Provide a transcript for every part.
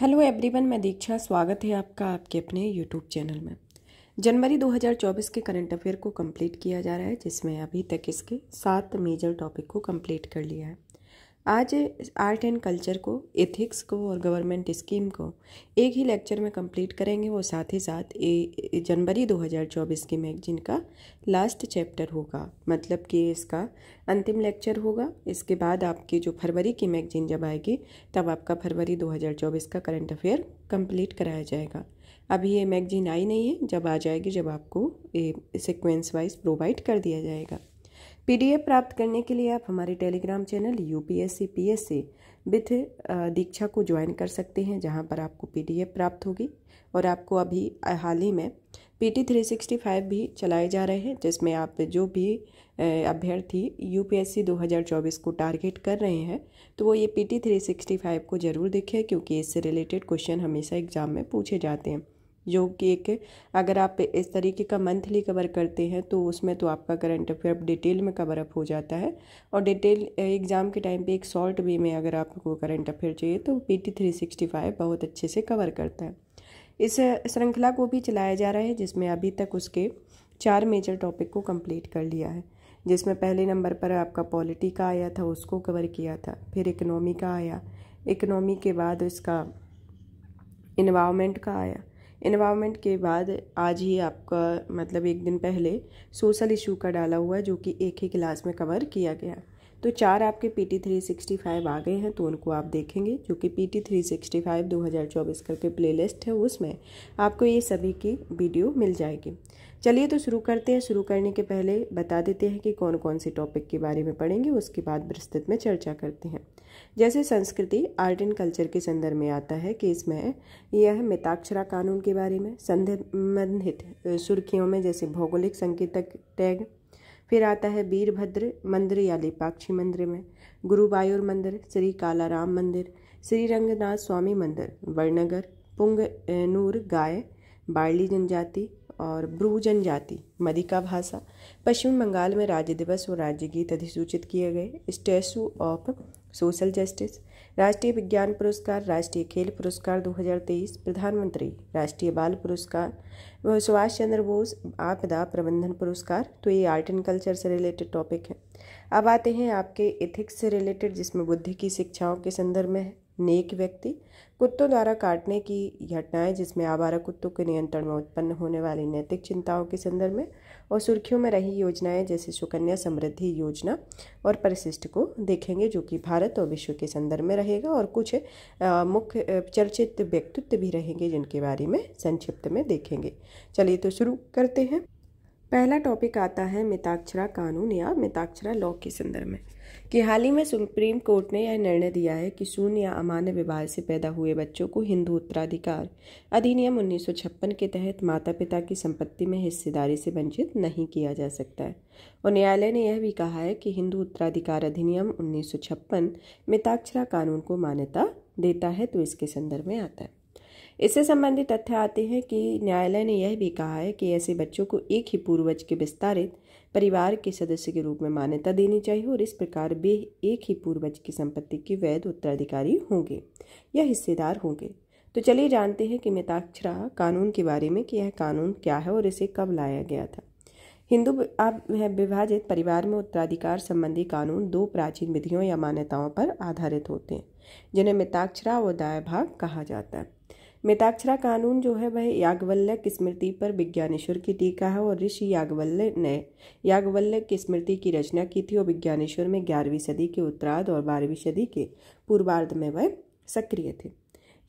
hello everyone मैं दीक्षा स्वागत है आपका आपके अपने यूट्यूब चैनल में जनवरी 2024 के करंट अफेयर को कंप्लीट किया जा रहा है जिसमें अभी तक इसके सात मेजर टॉपिक को कंप्लीट कर लिया है आज आर्ट एंड कल्चर को एथिक्स को और गवर्नमेंट स्कीम को एक ही लेक्चर में कंप्लीट करेंगे वो साथ ही साथ जनवरी 2024 की मैगजीन का लास्ट चैप्टर होगा मतलब कि इसका अंतिम लेक्चर होगा इसके बाद आपकी जो फरवरी की मैगजीन जब आएगी तब आपका फरवरी 2024 का करंट अफेयर कंप्लीट कराया जाएगा अभी ये मैगजीन आई नहीं है जब आ जाएगी जब आपको ये सिक्वेंस वाइज प्रोवाइड कर दिया जाएगा पीडीएफ प्राप्त करने के लिए आप हमारे Telegram channel UPSC PSC with Diksha को ज्वाइन कर सकते हैं जहां पर आपको पीडीएफ प्राप्त होगी और आपको अभी हाल ही में पीटी 365 भी चलाए जा रहे हैं जिसमें आप जो भी अभ्यर्थी यूपीएससी 2024 को टारगेट कर रहे हैं तो वो ये पीटी 365 को ज़रूर देखें क्योंकि इससे रिलेटेड क्वेश्चन हमेशा एग्ज़ाम में पूछे जाते हैं जो कि एक अगर आप इस तरीके का मंथली कवर करते हैं तो उसमें तो आपका करंट अफेयर डिटेल में कवर अप हो जाता है और डिटेल एग्ज़ाम के टाइम पे एक शॉर्ट वे में अगर आपको करंट अफेयर चाहिए तो P T three sixty five बहुत अच्छे से कवर करता है इस श्रृंखला को भी चलाया जा रहा है जिसमें अभी तक उसके चार मेजर टॉपिक को कंप्लीट कर लिया है जिसमें पहले नंबर पर आपका पॉलिटी का आया था उसको कवर किया था फिर इकनॉमी का आया इकनॉमी के बाद इसका इन्वामेंट का आया इन्वामेंट के बाद आज ही आपका मतलब एक दिन पहले सोशल इशू का डाला हुआ जो कि एक ही क्लास में कवर किया गया तो चार आपके P T three sixty five आ गए हैं तो उनको आप देखेंगे जो कि P T three sixty five दो हज़ार चौबीस करके प्ले लिस्ट है उसमें आपको ये सभी की वीडियो मिल जाएगी चलिए तो शुरू करते हैं शुरू करने के पहले बता देते हैं कि कौन कौन से टॉपिक के बारे में पढ़ेंगे उसके बाद विस्तृत में चर्चा करते हैं जैसे संस्कृति आर्ट एंड कल्चर के संदर्भ में आता है कि इसमें यह मिताक्षरा कानून के बारे में संबंधित सुर्खियों में जैसे भौगोलिक संकेतक टैग फिर आता है वीरभद्र मंदिर या लिपाक्षी मंदिर में गुरुबायुर मंदिर श्री कालाराम मंदिर श्री रंगनाथ स्वामी मंदिर वर्णगर पुंग नूर गाय बार्ली जनजाति और ब्रू जनजाति मदिका भाषा पश्चिम बंगाल में राज्य दिवस और राज्य गीत अधिसूचित किए गए स्टैचू ऑफ सोशल जस्टिस राष्ट्रीय विज्ञान पुरस्कार राष्ट्रीय खेल पुरस्कार 2023 प्रधानमंत्री राष्ट्रीय बाल पुरस्कार सुभाष चंद्र बोस आपदा प्रबंधन पुरस्कार तो ये आर्ट एंड कल्चर से रिलेटेड टॉपिक है अब आते हैं आपके एथिक्स से रिलेटेड जिसमें बुद्धि की शिक्षाओं के संदर्भ में नेक व्यक्ति कुत्तों द्वारा काटने की घटनाएं जिसमें आवारा कुत्तों के नियंत्रण में उत्पन्न होने वाली नैतिक चिंताओं के संदर्भ में और सुर्खियों में रही योजनाएं जैसे सुकन्या समृद्धि योजना और परिशिष्ट को देखेंगे जो कि भारत और विश्व के संदर्भ में रहेगा और कुछ मुख्य चर्चित व्यक्तित्व भी रहेंगे जिनके बारे में संक्षिप्त में देखेंगे चलिए तो शुरू करते हैं पहला टॉपिक आता है मिताक्षरा कानून या मिताक्षरा लॉ के संदर्भ में कि हाल ही में सुप्रीम कोर्ट ने यह निर्णय दिया है कि शून्य या अमान्य विवाह से पैदा हुए बच्चों को हिंदू उत्तराधिकार अधिनियम उन्नीस के तहत माता पिता की संपत्ति में हिस्सेदारी से वंचित नहीं किया जा सकता है और न्यायालय ने यह भी कहा है कि हिंदू उत्तराधिकार अधिनियम उन्नीस मिताक्षरा कानून को मान्यता देता है तो इसके संदर्भ में आता है इससे संबंधित तथ्य आते हैं कि न्यायालय ने यह भी कहा है कि ऐसे बच्चों को एक ही पूर्वज के विस्तारित परिवार के सदस्य के रूप में मान्यता देनी चाहिए और इस प्रकार वे एक ही पूर्वज की संपत्ति के वैध उत्तराधिकारी होंगे या हिस्सेदार होंगे तो चलिए जानते हैं कि मिताक्षरा कानून के बारे में कि यह कानून क्या है और इसे कब लाया गया था हिंदू विभाजित परिवार में उत्तराधिकार संबंधी कानून दो प्राचीन विधियों या मान्यताओं पर आधारित होते हैं जिन्हें मिताक्षरा व दायभाग कहा जाता है मिताक्षरा कानून जो है वह याग्वल्य की स्मृति पर विज्ञानेश्वर की टीका है और ऋषि याग्वल्य ने याग्वल्य की स्मृति की रचना की थी और विज्ञानेश्वर में ग्यारहवीं सदी के उत्तरार्ध और बारहवीं सदी के पूर्वार्ध में वह सक्रिय थे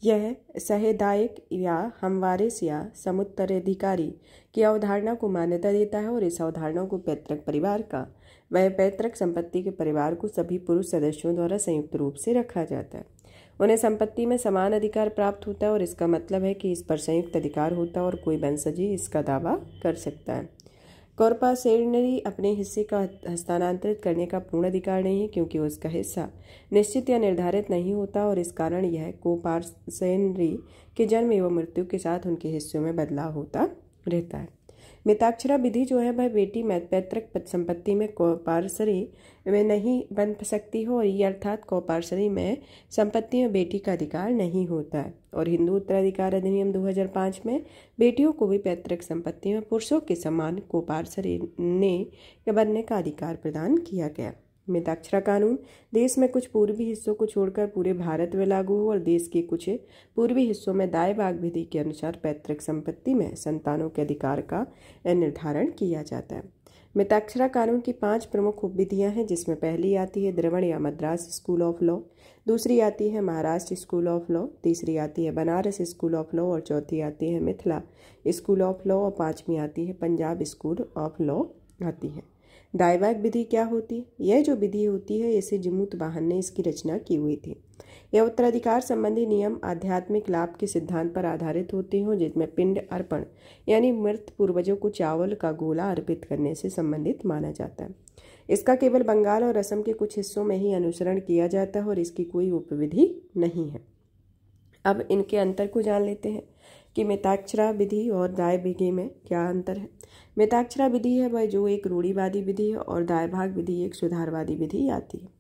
यह सहेदायक या हमवारिस या समुत्तराधिकारी की अवधारणा को मान्यता देता है और इस अवधारणा को पैतृक परिवार का वह पैतृक संपत्ति के परिवार को सभी पुरुष सदस्यों द्वारा संयुक्त रूप से रखा जाता है उन्हें संपत्ति में समान अधिकार प्राप्त होता है और इसका मतलब है कि इस पर संयुक्त अधिकार होता है और कोई वंशजी इसका दावा कर सकता है कॉरपासेनरी अपने हिस्से का हस्तांतरित करने का पूर्ण अधिकार नहीं है क्योंकि उसका हिस्सा निश्चित या निर्धारित नहीं होता और इस कारण यह सेनरी के जन्म एवं मृत्यु के साथ उनके हिस्सों में बदलाव होता रहता है मिताक्षरा विधि जो है वह बेटी पैतृक संपत्ति में कौपार्सरी में नहीं बन सकती हो और ये अर्थात कौपार्सरी में संपत्ति में बेटी का अधिकार नहीं होता है और हिंदू उत्तराधिकार अधिनियम 2005 में बेटियों को भी पैतृक संपत्ति में पुरुषों के समान कौपार्सरी ने बनने का अधिकार प्रदान किया गया मिताक्षरा कानून देश में कुछ पूर्वी हिस्सों को छोड़कर पूरे भारत में लागू हो और देश के कुछ पूर्वी हिस्सों में दाय बाग विधि के अनुसार पैतृक संपत्ति में संतानों के अधिकार का निर्धारण किया जाता है मिताक्षरा कानून की पांच प्रमुख उपविधियाँ हैं जिसमें पहली आती है द्रवण या मद्रास स्कूल ऑफ लॉ दूसरी आती है महाराष्ट्र स्कूल ऑफ लॉ तीसरी आती है बनारस स्कूल ऑफ लॉ और चौथी आती है मिथिला स्कूल ऑफ लॉ और पांचवी आती है पंजाब स्कूल ऑफ लॉ आती है दायवाग विधि क्या होती है यह जो विधि होती है इसे जिमूत वाहन ने इसकी रचना की हुई थी यह उत्तराधिकार संबंधी नियम आध्यात्मिक लाभ के सिद्धांत पर आधारित होते हैं जिसमें पिंड अर्पण यानी मृत पूर्वजों को चावल का गोला अर्पित करने से संबंधित माना जाता है इसका केवल बंगाल और असम के कुछ हिस्सों में ही अनुसरण किया जाता है और इसकी कोई उपविधि नहीं है अब इनके अंतर को जान लेते हैं कि मिताक्षरा विधि और दाय विधि में क्या अंतर है मिताक्षरा विधि है वह जो एक रूढ़ीवादी विधि है और दायभाग विधि एक सुधारवादी विधि आती है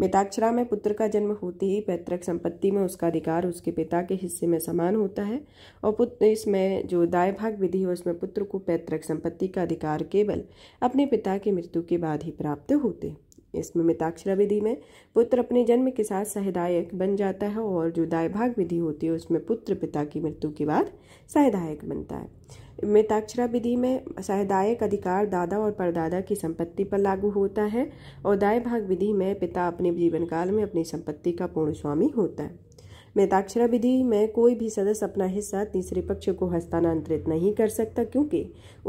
मिताक्षरा में पुत्र का जन्म होते ही पैतृक संपत्ति में उसका अधिकार उसके पिता के हिस्से में समान होता है और पुत्र इसमें जो दाय भाग विधि है उसमें पुत्र को पैतृक संपत्ति का अधिकार केवल अपने पिता की मृत्यु के बाद ही प्राप्त होते हैं इसमें मिताक्षरा विधि में पुत्र अपने जन्म के साथ सहदायक बन जाता है और जो दायभाग विधि होती है उसमें पुत्र पिता की मृत्यु के बाद सहदायक बनता है मिताक्षरा विधि में सहदायक अधिकार दादा और परदादा की संपत्ति पर लागू होता है और दाय भाग विधि में पिता अपने जीवन काल में अपनी संपत्ति का पूर्ण स्वामी होता है मिताक्षरा विधि में कोई भी सदस्य अपना हिस्सा तीसरे पक्ष को हस्तांतरित नहीं कर सकता क्योंकि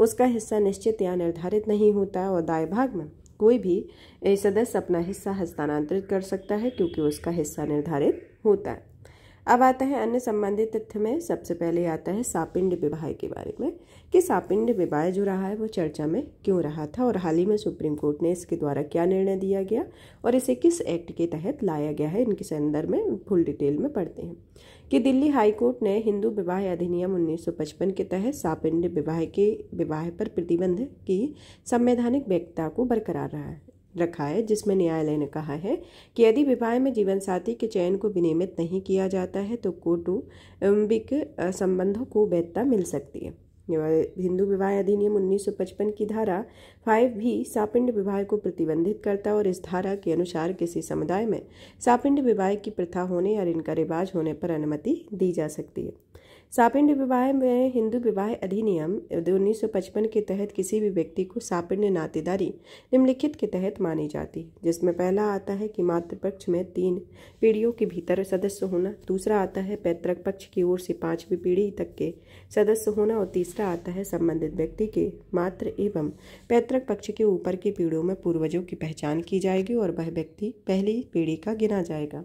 उसका हिस्सा निश्चित या निर्धारित नहीं होता और दाय भाग में कोई भी सदस्य अपना हिस्सा हस्तांतरित कर सकता है क्योंकि उसका हिस्सा निर्धारित होता है अब आता है अन्य संबंधित तथ्य में सबसे पहले आता है सापिंड विवाह के बारे में कि सापिंड विवाह जो रहा है वो चर्चा में क्यों रहा था और हाल ही में सुप्रीम कोर्ट ने इसके द्वारा क्या निर्णय दिया गया और इसे किस एक्ट के तहत लाया गया है इनके संदर्भ में फुल डिटेल में पढ़ते हैं कि दिल्ली हाईकोर्ट ने हिंदू विवाह अधिनियम 1955 के तहत सापिंड विवाह के विवाह पर प्रतिबंध की संवैधानिक व्यक्ता को बरकरार रहा है रखा है जिसमें न्यायालय ने कहा है कि यदि विवाह में जीवन साथी के चयन को विनियमित नहीं किया जाता है तो कौटुंबिक संबंधों को वैधता मिल सकती है हिंदू विवाह अधिनियम 1955 की धारा 5 भी सापिंड विवाह को प्रतिबंधित करता और इस धारा के अनुसार किसी समुदाय में सापिंड विवाह की प्रथा होने या इनका रिवाज होने पर अनुमति दी जा सकती है सापिंड विवाह में हिंदू विवाह अधिनियम उन्नीस के तहत किसी भी व्यक्ति को सापिंड नातेदारी निम्नलिखित के तहत मानी जाती है जिसमें पहला आता है कि मातृपक्ष में तीन पीढ़ियों के भीतर सदस्य होना दूसरा आता है पैतृक पक्ष की ओर से पांचवी पीढ़ी तक के सदस्य होना और तीसरा आता है संबंधित व्यक्ति के मात्र एवं पैतृक पक्ष के ऊपर की पीढ़ियों में पूर्वजों की पहचान की जाएगी और वह व्यक्ति पहली पीढ़ी का गिना जाएगा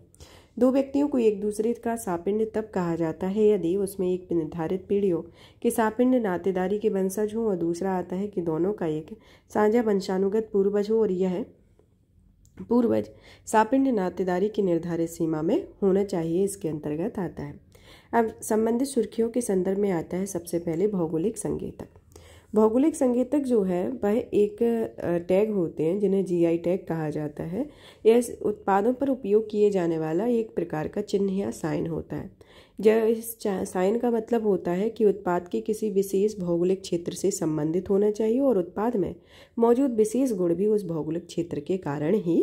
दो व्यक्तियों को एक दूसरे का सापिंड तब कहा जाता है यदि उसमें एक निर्धारित पीढ़ियों के सापिंड नातेदारी के वंशज हो और दूसरा आता है कि दोनों का एक साझा वंशानुगत पूर्वज हो और यह पूर्वज सापिंड नातेदारी की निर्धारित सीमा में होना चाहिए इसके अंतर्गत आता है अब संबंधित सुर्खियों के संदर्भ में आता है सबसे पहले भौगोलिक संकेतक भौगोलिक संकेतक जो है वह एक टैग होते हैं जिन्हें जीआई टैग कहा जाता है यह उत्पादों पर उपयोग किए जाने वाला एक प्रकार का चिन्ह या साइन होता है जब इस साइन का मतलब होता है कि उत्पाद के किसी विशेष भौगोलिक क्षेत्र से संबंधित होना चाहिए और उत्पाद में मौजूद विशेष गुण भी उस भौगोलिक क्षेत्र के कारण ही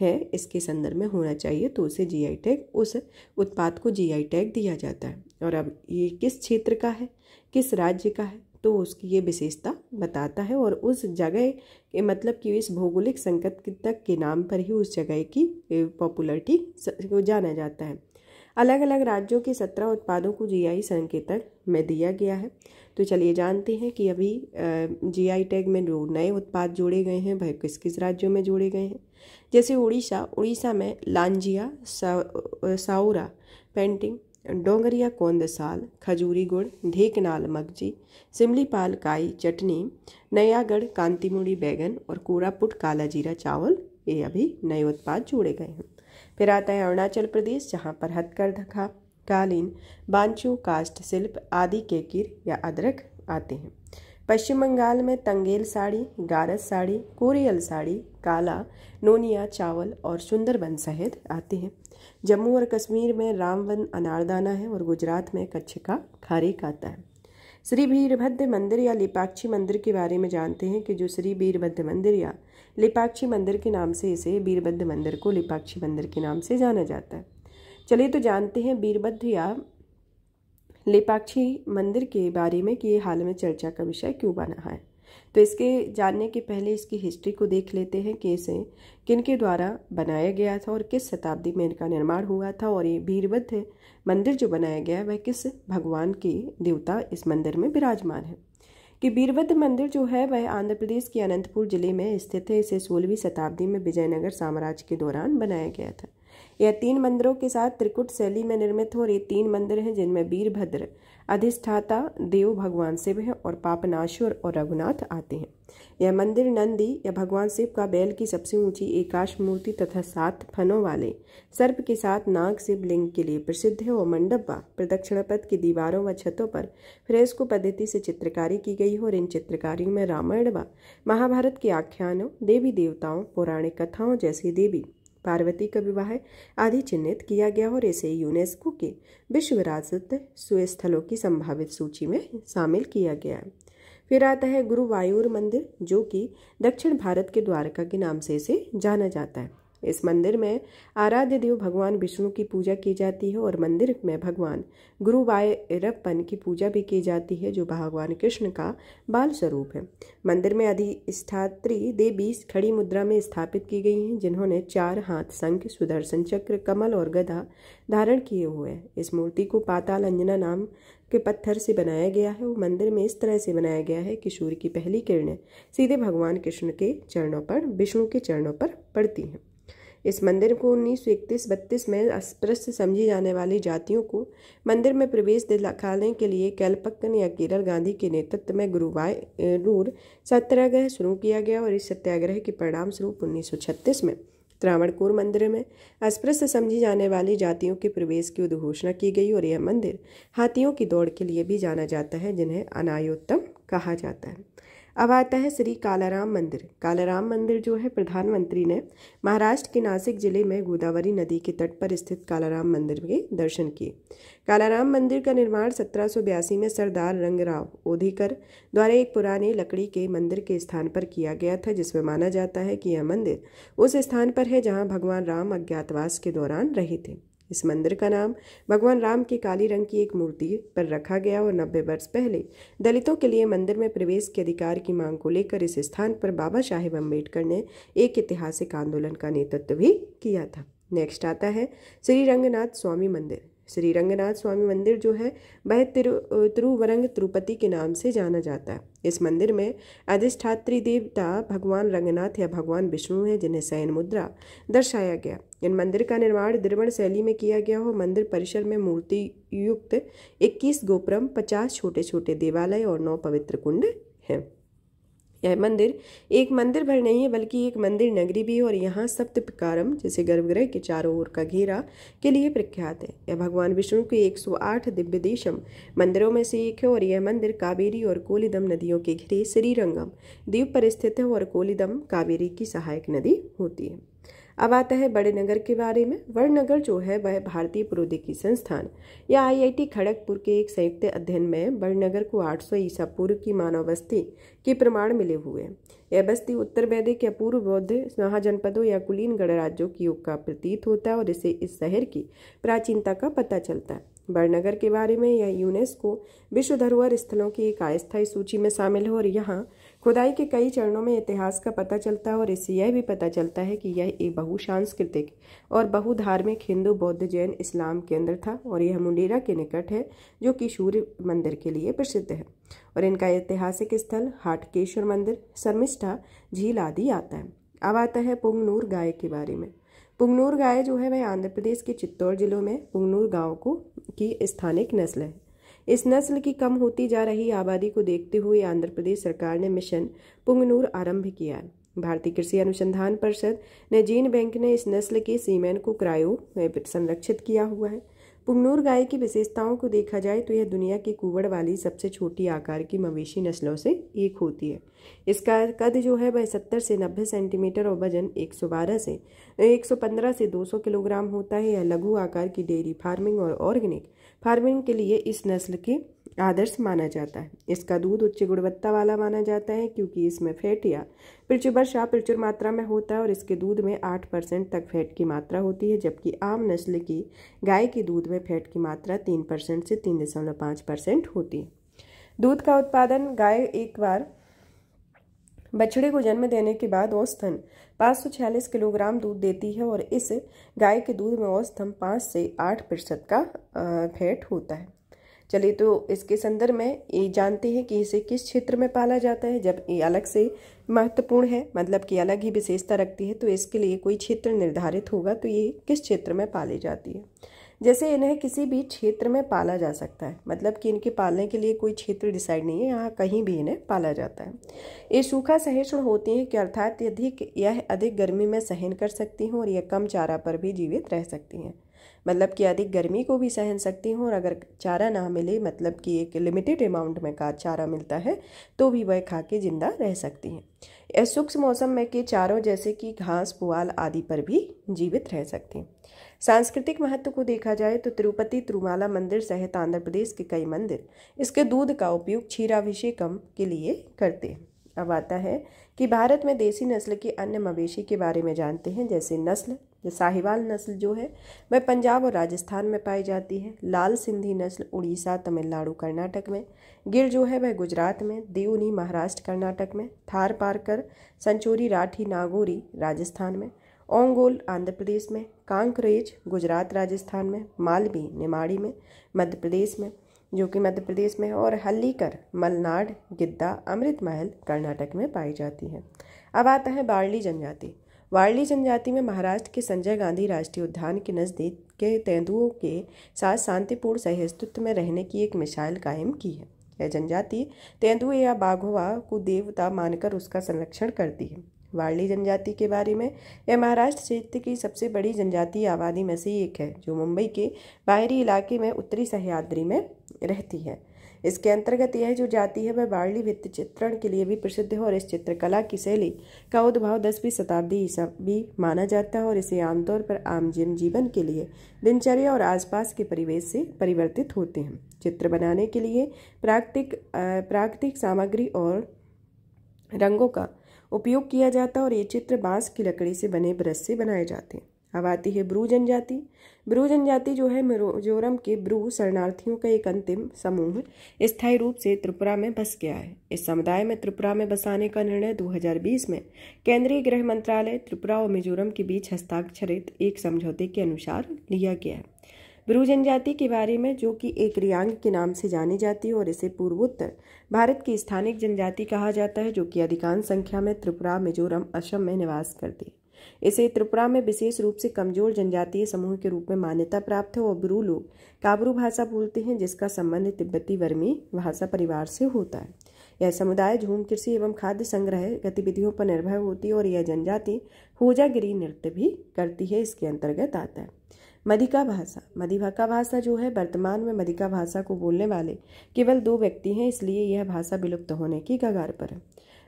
है इसके संदर्भ में होना चाहिए तो उसे जीआई टैग उस उत्पाद को जीआई टैग दिया जाता है और अब ये किस क्षेत्र का है किस राज्य का है तो उसकी ये विशेषता बताता है और उस जगह के मतलब कि इस भौगोलिक संकट तक के नाम पर ही उस जगह की पॉपुलरिटी को जाना जाता है अलग अलग राज्यों के सत्रह उत्पादों को जीआई संकेतक में दिया गया है तो चलिए जानते हैं कि अभी जीआई टैग में जो नए उत्पाद जोड़े गए हैं वह किस किस राज्यों में जोड़े गए हैं जैसे उड़ीसा उड़ीसा में लांजिया सा, साउरा पेंटिंग डोंगरिया कोंद साल खजूरी गुड़ ढेक नाल मगजी सिमलीपाल काई चटनी नयागढ़ कांतिमुड़ी बैगन और कूड़ापुट काला जीरा चावल ये अभी नए उत्पाद जोड़े गए हैं फिर आता है अरुणाचल प्रदेश जहाँ पर हथकर हथकरघा कालीन बांचू कास्ट शिल्प आदि के किर या अदरक आते हैं पश्चिम बंगाल में तंगेल साड़ी गारस साड़ी कोरियल साड़ी काला नोनिया चावल और सुंदरबन सहित आते हैं जम्मू और कश्मीर में रामवन अनारदाना है और गुजरात में कच्छ का खारीक आता है श्री वीरभद्र मंदिर या लिपाक्षी मंदिर के बारे में जानते हैं कि जो श्री वीरभद्र मंदिर या लिपाक्षी मंदिर के नाम से इसे वीरभद्र मंदिर को लिपाक्षी मंदिर के नाम से जाना जाता है चलिए तो जानते हैं वीरभद्र या लिपाक्षी मंदिर के बारे में कि ये हाल में चर्चा का विषय क्यों बना है तो इसके जानने के पहले इसकी हिस्ट्री को देख लेते हैं कि इसे किन के द्वारा बनाया गया था और किस शताब्दी में इनका निर्माण हुआ था और ये वीरभद्र मंदिर जो बनाया गया वह किस भगवान के देवता इस मंदिर में विराजमान है कि वीरभद्र मंदिर जो है वह आंध्र प्रदेश के अनंतपुर जिले में स्थित है इसे सोलहवीं शताब्दी में विजयनगर साम्राज्य के दौरान बनाया गया था यह तीन मंदिरों के साथ त्रिकुट शैली में निर्मित हो और ये तीन मंदिर हैं जिनमें वीरभद्र अधिष्ठाता देव भगवान शिव है और पापनाश्वर और रघुनाथ आते हैं यह मंदिर नंदी या भगवान शिव का बैल की सबसे ऊंची एकाश मूर्ति तथा सात फनों वाले सर्प के साथ नाग शिवलिंग के लिए प्रसिद्ध है और मंडप व प्रदक्षिणा पथ की दीवारों व छतों पर फ्रेस्को पद्धति से चित्रकारी की गई है और इन चित्रकारियों में रामायण व महाभारत के आख्यानों देवी देवताओं पौराणिक कथाओं जैसी देवी पार्वती का विवाह आदि चिन्हित किया गया और इसे यूनेस्को के विश्व विरासत सुस्थलों की संभावित सूची में शामिल किया गया है फिर आता है गुरुवायूर मंदिर जो कि दक्षिण भारत के द्वारका के नाम से इसे जाना जाता है इस मंदिर में आराध्य देव भगवान विष्णु की पूजा की जाती है और मंदिर में भगवान गुरु बायरप्पन की पूजा भी की जाती है जो भगवान कृष्ण का बाल स्वरूप है मंदिर में अधिष्ठात्री देवी खड़ी मुद्रा में स्थापित की गई हैं जिन्होंने चार हाथ संख सुदर्शन चक्र कमल और गधा धारण किए हुए हैं इस मूर्ति को पाताल अंजना नाम के पत्थर से बनाया गया है वो मंदिर में इस तरह से बनाया गया है कि सूर्य की पहली किरणें सीधे भगवान कृष्ण के चरणों पर विष्णु के चरणों पर पड़ती हैं इस मंदिर को उन्नीस सौ इकतीस बत्तीस में अस्पृश्य समझी जाने वाली जातियों को मंदिर में प्रवेश दिलाने के लिए कैलपक्कन या केरल गांधी के नेतृत्व में गुरुवायरूर सत्याग्रह शुरू किया गया और इस सत्याग्रह के परिणाम स्वरूप उन्नीस सौ छत्तीस में त्रावणकोर मंदिर में अस्पृश्य समझी जाने वाली जातियों के प्रवेश की उद्घोषणा की गई और यह मंदिर हाथियों की दौड़ के लिए भी जाना जाता है जिन्हें अनायोत्तम कहा जाता है अब आता है श्री कालाराम मंदिर कालाराम मंदिर जो है प्रधानमंत्री ने महाराष्ट्र के नासिक जिले में गोदावरी नदी के तट पर स्थित कालाराम मंदिर के दर्शन किए कालाराम मंदिर का निर्माण सत्रह में सरदार रंगराव ओधीकर द्वारा एक पुराने लकड़ी के मंदिर के स्थान पर किया गया था जिसमें माना जाता है कि यह मंदिर उस स्थान पर है जहाँ भगवान राम अज्ञातवास के दौरान रहे थे इस मंदिर का नाम भगवान राम की काली रंग की एक मूर्ति पर रखा गया और नब्बे वर्ष पहले दलितों के लिए मंदिर में प्रवेश के अधिकार की मांग को लेकर इस स्थान पर बाबा साहेब अम्बेडकर ने एक ऐतिहासिक आंदोलन का नेतृत्व भी किया था नेक्स्ट आता है श्री रंगनाथ स्वामी मंदिर श्री रंगनाथ स्वामी मंदिर जो है वह तिरु तिरुवरंग तिरुपति के नाम से जाना जाता है इस मंदिर में अधिष्ठात्री देवता भगवान रंगनाथ या भगवान विष्णु हैं जिन्हें शयन मुद्रा दर्शाया गया इन मंदिर का निर्माण द्रवण शैली में किया गया हो मंदिर परिसर में मूर्ति युक्त इक्कीस गोपुरम पचास छोटे छोटे देवालय और नौ पवित्र कुंड हैं यह मंदिर एक मंदिर भर नहीं है बल्कि एक मंदिर नगरी भी है और यहाँ प्रकारम जैसे गर्भगृह के चारों ओर का घेरा के लिए प्रख्यात है यह भगवान विष्णु के 108 दिव्य देशम मंदिरों में से एक है और यह मंदिर कावेरी और कोलिदम नदियों के घिरे श्रीरंगम द्वीप पर स्थित है और कोलिदम कावेरी की सहायक नदी होती है अब आता है बड़े नगर के बारे में वड़नगर जो है वह भारतीय प्रौद्योगिकी संस्थान या आईआईटी खड़गपुर के एक संयुक्त अध्ययन में वड़नगर को 800 ईसा पूर्व की मानव बस्ती के प्रमाण मिले हुए हैं यह बस्ती उत्तर वैदिक या पूर्व बौद्ध महाजनपदों या कुलीन गणराज्यों की योग का प्रतीत होता है और इसे इस शहर की प्राचीनता का पता चलता है बड़नगर के बारे में यह यूनेस्को विश्व धरोहर स्थलों की एक अस्थायी सूची में शामिल है और यहाँ खुदाई के कई चरणों में इतिहास का पता चलता है और इससे यह भी पता चलता है कि यह एक बहुसांस्कृतिक और बहुधार्मिक हिंदू बौद्ध जैन इस्लाम केंद्र था और यह मुंडेरा के निकट है जो कि सूर्य मंदिर के लिए प्रसिद्ध है और इनका ऐतिहासिक स्थल हाटकेश्वर मंदिर शर्मिष्ठा झील आदि आता है अब आता है पुंगनूर गाय के बारे में पुंगनूर गाय जो है वह आंध्र प्रदेश के चित्तौड़ जिलों में पुंगनूर गाँव को की स्थानिक नस्ल है इस नस्ल की कम होती जा रही आबादी को देखते हुए आंध्र प्रदेश सरकार ने मिशन पुंगनूर आरंभ किया भारतीय कृषि अनुसंधान परिषद ने जीन बैंक ने इस नस्ल के सीमेन को क्रायो संरक्षित किया हुआ है पुंगनूर गाय की विशेषताओं को देखा जाए तो यह दुनिया की कुवड़ वाली सबसे छोटी आकार की मवेशी नस्लों से एक होती है इसका कद जो है वह सत्तर से नब्बे सेंटीमीटर और वजन 112 से 115 से 200 किलोग्राम होता है यह लघु आकार की डेयरी फार्मिंग और ऑर्गेनिक फार्मिंग के लिए इस नस्ल के आदर्श माना जाता है इसका दूध उच्च गुणवत्ता वाला माना जाता है क्योंकि इसमें फैट या प्रचुर वर्षा प्रचुर मात्रा में होता है और इसके दूध में आठ परसेंट तक फैट की मात्रा होती है जबकि आम नस्ल की गाय के दूध में फैट की मात्रा तीन परसेंट से तीन दशमलव पाँच परसेंट होती है दूध का उत्पादन गाय एक बार बछड़े को जन्म देने के बाद औसतन पाँच सौ छियालीस किलोग्राम दूध देती है और इस गाय के दूध में औसतन पाँच से आठ प्रतिशत का फैट होता है चलिए तो इसके संदर्भ में ये जानते हैं कि इसे किस क्षेत्र में पाला जाता है जब ये अलग से महत्वपूर्ण है मतलब कि अलग ही विशेषता रखती है तो इसके लिए कोई क्षेत्र निर्धारित होगा तो ये किस क्षेत्र में पाली जाती है जैसे इन्हें किसी भी क्षेत्र में पाला जा सकता है मतलब कि इनके पालने के लिए कोई क्षेत्र डिसाइड नहीं है यहाँ कहीं भी इन्हें पाला जाता है ये सूखा सहिष्णु होती हैं कि अर्थात अधिक यह अधिक गर्मी में सहन कर सकती हूँ और यह कम चारा पर भी जीवित रह सकती हैं मतलब कि अधिक गर्मी को भी सहन सकती हूँ और अगर चारा ना मिले मतलब कि एक लिमिटेड अमाउंट में का चारा मिलता है तो भी वह खा के जिंदा रह सकती हैं यह सूक्ष्म मौसम में के चारों जैसे कि घास पुआल आदि पर भी जीवित रह सकती हैं सांस्कृतिक महत्व को देखा जाए तो तिरुपति तिरुमाला मंदिर सहित आंध्र प्रदेश के कई मंदिर इसके दूध का उपयोग क्षीराभिषेकम के लिए करते हैं अब आता है कि भारत में देसी नस्ल के अन्य मवेशी के बारे में जानते हैं जैसे नस्ल साहिवाल नस्ल जो है वह पंजाब और राजस्थान में पाई जाती है लाल सिंधी नस्ल उड़ीसा तमिलनाडु कर्नाटक में गिर जो है वह गुजरात में देवनी महाराष्ट्र कर्नाटक में थार पारकर संचोरी राठी नागोरी राजस्थान में ओंगोल आंध्र प्रदेश में कांकरेज गुजरात राजस्थान में मालवी निमाड़ी में मध्य प्रदेश में जो कि मध्य प्रदेश में और हल्लीकर मलनाड गिद्दा अमृत महल कर्नाटक में पाई जाती है अब आता है बार्ली जनजाति वारली जनजाति में महाराष्ट्र के संजय गांधी राष्ट्रीय उद्यान के नज़दीक के तेंदुओं के साथ शांतिपूर्ण सहिस्तित्व में रहने की एक मिसाइल कायम की है यह जनजाति तेंदुए या बाघवा को देवता मानकर उसका संरक्षण करती है वारली जनजाति के बारे में यह महाराष्ट्र क्षेत्र की सबसे बड़ी जनजातीय आबादी में से एक है जो मुंबई के बाहरी इलाके में उत्तरी सह्याद्री में रहती है इसके अंतर्गत यह जो जाति है वह बार्ली वित्त चित्रण के लिए भी प्रसिद्ध है और इस चित्रकला की शैली का उद्भव दसवीं शताब्दी ईसा भी माना जाता है और इसे आमतौर पर आम जन जीवन के लिए दिनचर्या और आसपास के परिवेश से परिवर्तित होते हैं चित्र बनाने के लिए प्राकृतिक प्राकृतिक सामग्री और रंगों का उपयोग किया जाता और ये चित्र बांस की लकड़ी से बने ब्रश से बनाए जाते हैं अब आती है ब्रू जनजाति ब्रू जनजाति जो है मिजोरम के ब्रू शरणार्थियों का एक अंतिम समूह स्थायी रूप से त्रिपुरा में बस गया है इस समुदाय में त्रिपुरा में बसाने का निर्णय 2020 में केंद्रीय गृह मंत्रालय त्रिपुरा और मिजोरम के बीच हस्ताक्षरित एक समझौते के अनुसार लिया गया है ब्रू जनजाति के बारे में जो कि एक रियांग के नाम से जानी जाती है और इसे पूर्वोत्तर भारत की स्थानिक जनजाति कहा जाता है जो कि अधिकांश संख्या में त्रिपुरा मिजोरम असम में निवास करती है इसे त्रिपुरा में विशेष रूप से कमजोर जनजातीय समूह के रूप में मान्यता प्राप्त है और ब्रू लोग काबरू भाषा बोलते हैं जिसका संबंध तिब्बती वर्मी भाषा परिवार से होता है यह समुदाय झूम कृषि एवं खाद्य संग्रह गतिविधियों पर निर्भर होती है और यह जनजाति होजागिरी नृत्य भी करती है इसके अंतर्गत आता है मदिका भाषा मधिभाका भाषा जो है वर्तमान में मदिका भाषा को बोलने वाले केवल दो व्यक्ति हैं इसलिए यह भाषा विलुप्त होने की कगार पर है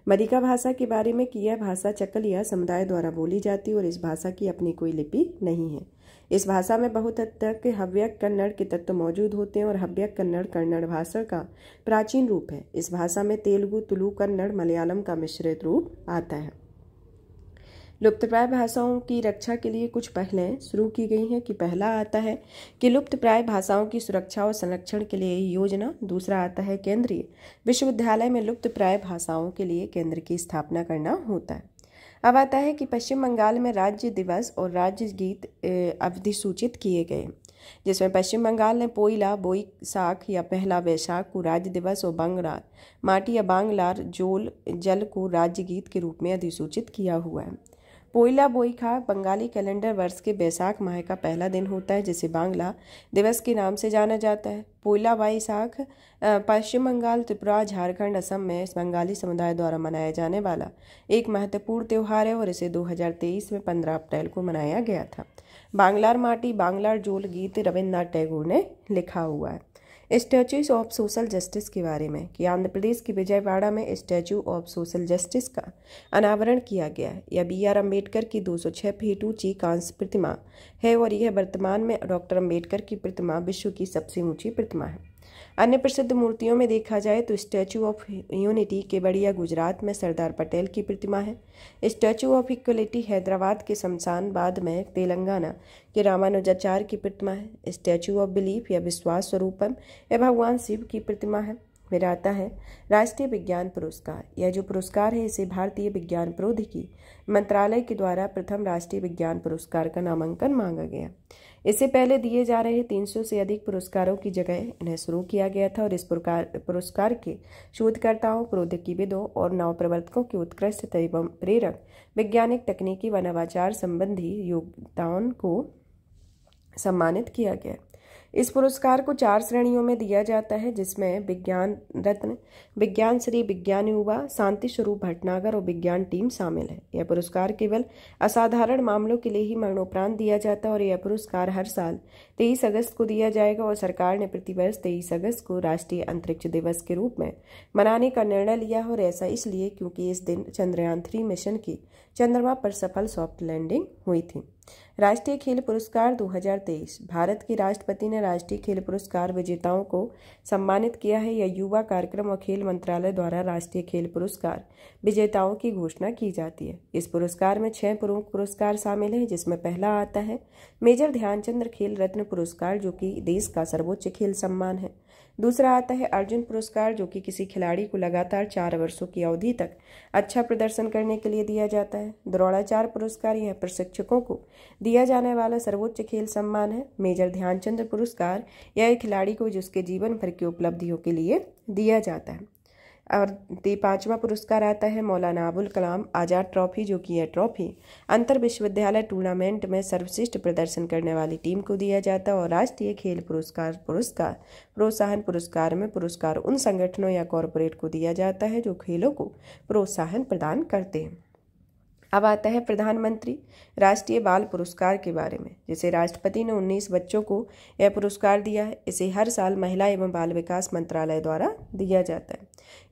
मदिका भाषा के बारे में कि यह भाषा चकलिया समुदाय द्वारा बोली जाती और इस भाषा की अपनी कोई लिपि नहीं है इस भाषा में बहुत हद तक हव्यक कन्नड़ के तत्व मौजूद होते हैं और हव्यक कन्नड़ कन्नड़ भाषा का प्राचीन रूप है इस भाषा में तेलुगु तुलु कन्नड़ मलयालम का मिश्रित रूप आता है लुप्तप्राय भाषाओं की रक्षा के लिए कुछ पहलें शुरू की गई हैं कि पहला आता है कि लुप्तप्राय भाषाओं की सुरक्षा और संरक्षण के लिए योजना दूसरा आता है केंद्रीय विश्वविद्यालय में लुप्तप्राय भाषाओं के लिए केंद्र की स्थापना करना होता है अब आता है कि पश्चिम बंगाल में राज्य दिवस और राज्य गीत अवधिसूचित किए गए जिसमें पश्चिम बंगाल ने पोइला साख या पहला वैशाख को राज्य दिवस और बंगला माटी या बांगलार जोल जल को राज्य गीत के रूप में अधिसूचित किया हुआ है पोइला बोईखा बंगाली कैलेंडर वर्ष के बैसाख माह का पहला दिन होता है जिसे बांग्ला दिवस के नाम से जाना जाता है पोइला बाईसाख पश्चिम बंगाल त्रिपुरा झारखंड असम में इस बंगाली समुदाय द्वारा मनाया जाने वाला एक महत्वपूर्ण त्यौहार है और इसे 2023 में 15 अप्रैल को मनाया गया था बांग्लार माटी बांग्लार जोल गीत रविन्द्रनाथ टैगोर ने लिखा हुआ है स्टैचूज ऑफ सोशल जस्टिस के बारे में कि आंध्र प्रदेश की विजयवाड़ा में स्टैचू ऑफ सोशल जस्टिस का अनावरण किया गया है यह बी आर अम्बेडकर की 206 फीट ऊंची कांस्य प्रतिमा है और यह वर्तमान में डॉक्टर अम्बेडकर की प्रतिमा विश्व की सबसे ऊंची प्रतिमा है अन्य प्रसिद्ध मूर्तियों में देखा जाए तो statue of unity Kevadia Gujarat में सरदार पटेल की प्रतिमा है स्टैचू ऑफ इक्वलिटी हैदराबाद के शमशान बाद में तेलंगाना के रामानुजाचार्य की प्रतिमा है स्टैचू ऑफ बिलीफ या विश्वास स्वरूपम या भगवान शिव की प्रतिमा है फिर आता है राष्ट्रीय विज्ञान पुरस्कार यह जो पुरस्कार है इसे भारतीय विज्ञान प्रौद्योगिकी मंत्रालय के द्वारा प्रथम राष्ट्रीय विज्ञान पुरस्कार का नामांकन मांगा गया इससे पहले दिए जा रहे 300 से अधिक पुरस्कारों की जगह इन्हें शुरू किया गया था और इस पुरस्कार के शोधकर्ताओं प्रौद्योगिकविदों और नवप्रवर्तकों के उत्कृष्ट एवं प्रेरक वैज्ञानिक तकनीकी व नवाचार संबंधी योगदान को सम्मानित किया गया इस पुरस्कार को चार श्रेणियों में दिया जाता है जिसमें विज्ञान रत्न विज्ञान श्री विज्ञान युवा शांति स्वरूप भटनागर और विज्ञान टीम शामिल है यह पुरस्कार केवल असाधारण मामलों के लिए ही मरणोपरांत दिया जाता है और यह पुरस्कार हर साल तेईस अगस्त को दिया जाएगा और सरकार ने प्रतिवर्ष तेईस अगस्त को राष्ट्रीय अंतरिक्ष दिवस के रूप में मनाने का निर्णय लिया और ऐसा इसलिए क्योंकि इस दिन चंद्रयान थ्री मिशन की चंद्रमा पर सफल सॉफ्ट लैंडिंग हुई थी राष्ट्रीय खेल पुरस्कार 2023 भारत के राष्ट्रपति ने राष्ट्रीय खेल पुरस्कार विजेताओं को सम्मानित किया है या युवा कार्यक्रम और खेल मंत्रालय द्वारा राष्ट्रीय खेल पुरस्कार विजेताओं की घोषणा की जाती है इस पुरस्कार में छह प्रमुख पुरस्कार शामिल हैं जिसमें पहला आता है मेजर ध्यानचंद्र खेल रत्न पुरस्कार जो कि देश का सर्वोच्च खेल सम्मान है दूसरा आता है अर्जुन पुरस्कार जो कि किसी खिलाड़ी को लगातार चार वर्षों की अवधि तक अच्छा प्रदर्शन करने के लिए दिया जाता है द्रोणाचार्य पुरस्कार यह प्रशिक्षकों को दिया जाने वाला सर्वोच्च खेल सम्मान है मेजर ध्यानचंद पुरस्कार यह खिलाड़ी को जिसके जीवन भर की उपलब्धियों के लिए दिया जाता है और पांचवा पुरस्कार आता है मौलाना अबुल कलाम आज़ाद ट्रॉफी जो कि है ट्रॉफी अंतर विश्वविद्यालय टूर्नामेंट में सर्वश्रेष्ठ प्रदर्शन करने वाली टीम को दिया जाता है और राष्ट्रीय खेल पुरस्कार पुरस्कार प्रोत्साहन पुरस्कार में पुरस्कार उन संगठनों या कॉरपोरेट को दिया जाता है जो खेलों को प्रोत्साहन प्रदान करते हैं अब आता है प्रधानमंत्री राष्ट्रीय बाल पुरस्कार के बारे में जिसे राष्ट्रपति ने 19 बच्चों को यह पुरस्कार दिया है इसे हर साल महिला एवं बाल विकास मंत्रालय द्वारा दिया जाता है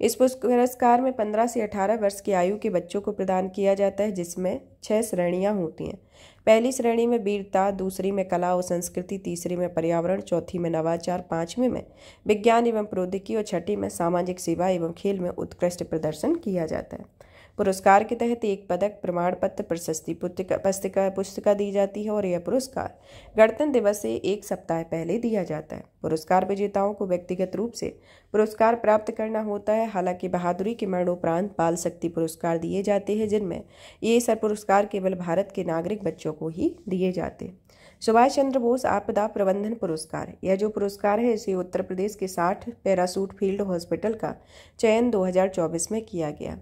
इस पुरस्कार में 15 से 18 वर्ष की आयु के बच्चों को प्रदान किया जाता है जिसमें छह श्रेणियां होती हैं पहली श्रेणी में वीरता दूसरी में कला और संस्कृति तीसरी में पर्यावरण चौथी में नवाचार पाँचवीं में विज्ञान एवं प्रौद्योगिकी और छठी में सामाजिक सेवा एवं खेल में उत्कृष्ट प्रदर्शन किया जाता है पुरस्कार के तहत एक पदक प्रमाण पत्र प्रशस्ति पुस्तिका पुस्तिका दी जाती है और यह पुरस्कार गणतंत्र दिवस से एक सप्ताह पहले दिया जाता है पुरस्कार विजेताओं को व्यक्तिगत रूप से पुरस्कार प्राप्त करना होता है हालांकि बहादुरी के मरणोपरांत बाल शक्ति पुरस्कार दिए जाते हैं जिनमें ये सर पुरस्कार केवल भारत के नागरिक बच्चों को ही दिए जाते हैं सुभाष चंद्र बोस आपदा प्रबंधन पुरस्कार यह जो पुरस्कार है इसे उत्तर प्रदेश के साठ पैरासूट फील्ड हॉस्पिटल का चयन 2024 में किया गया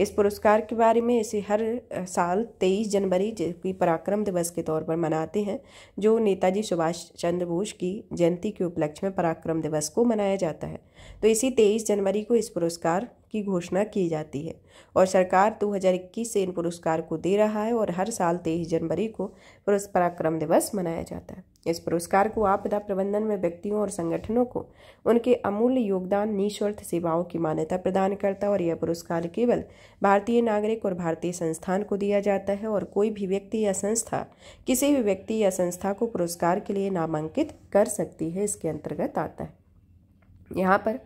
इस पुरस्कार के बारे में इसे हर साल 23 जनवरी जबकि पराक्रम दिवस के तौर पर मनाते हैं जो नेताजी सुभाष चंद्र बोस की जयंती के उपलक्ष्य में पराक्रम दिवस को मनाया जाता है तो इसी 23 जनवरी को इस पुरस्कार की घोषणा की जाती है और सरकार 2021 से इन पुरस्कार को दे रहा है और हर साल 23 जनवरी को पराक्रम दिवस मनाया जाता है इस पुरस्कार को आपदा प्रबंधन में व्यक्तियों और संगठनों को उनके अमूल्य योगदान निस्वार्थ सेवाओं की मान्यता प्रदान करता है और यह पुरस्कार केवल भारतीय नागरिक और भारतीय संस्थान को दिया जाता है और कोई भी व्यक्ति या संस्था किसी भी व्यक्ति या संस्था को पुरस्कार के लिए नामांकित कर सकती है इसके अंतर्गत आता है यहाँ पर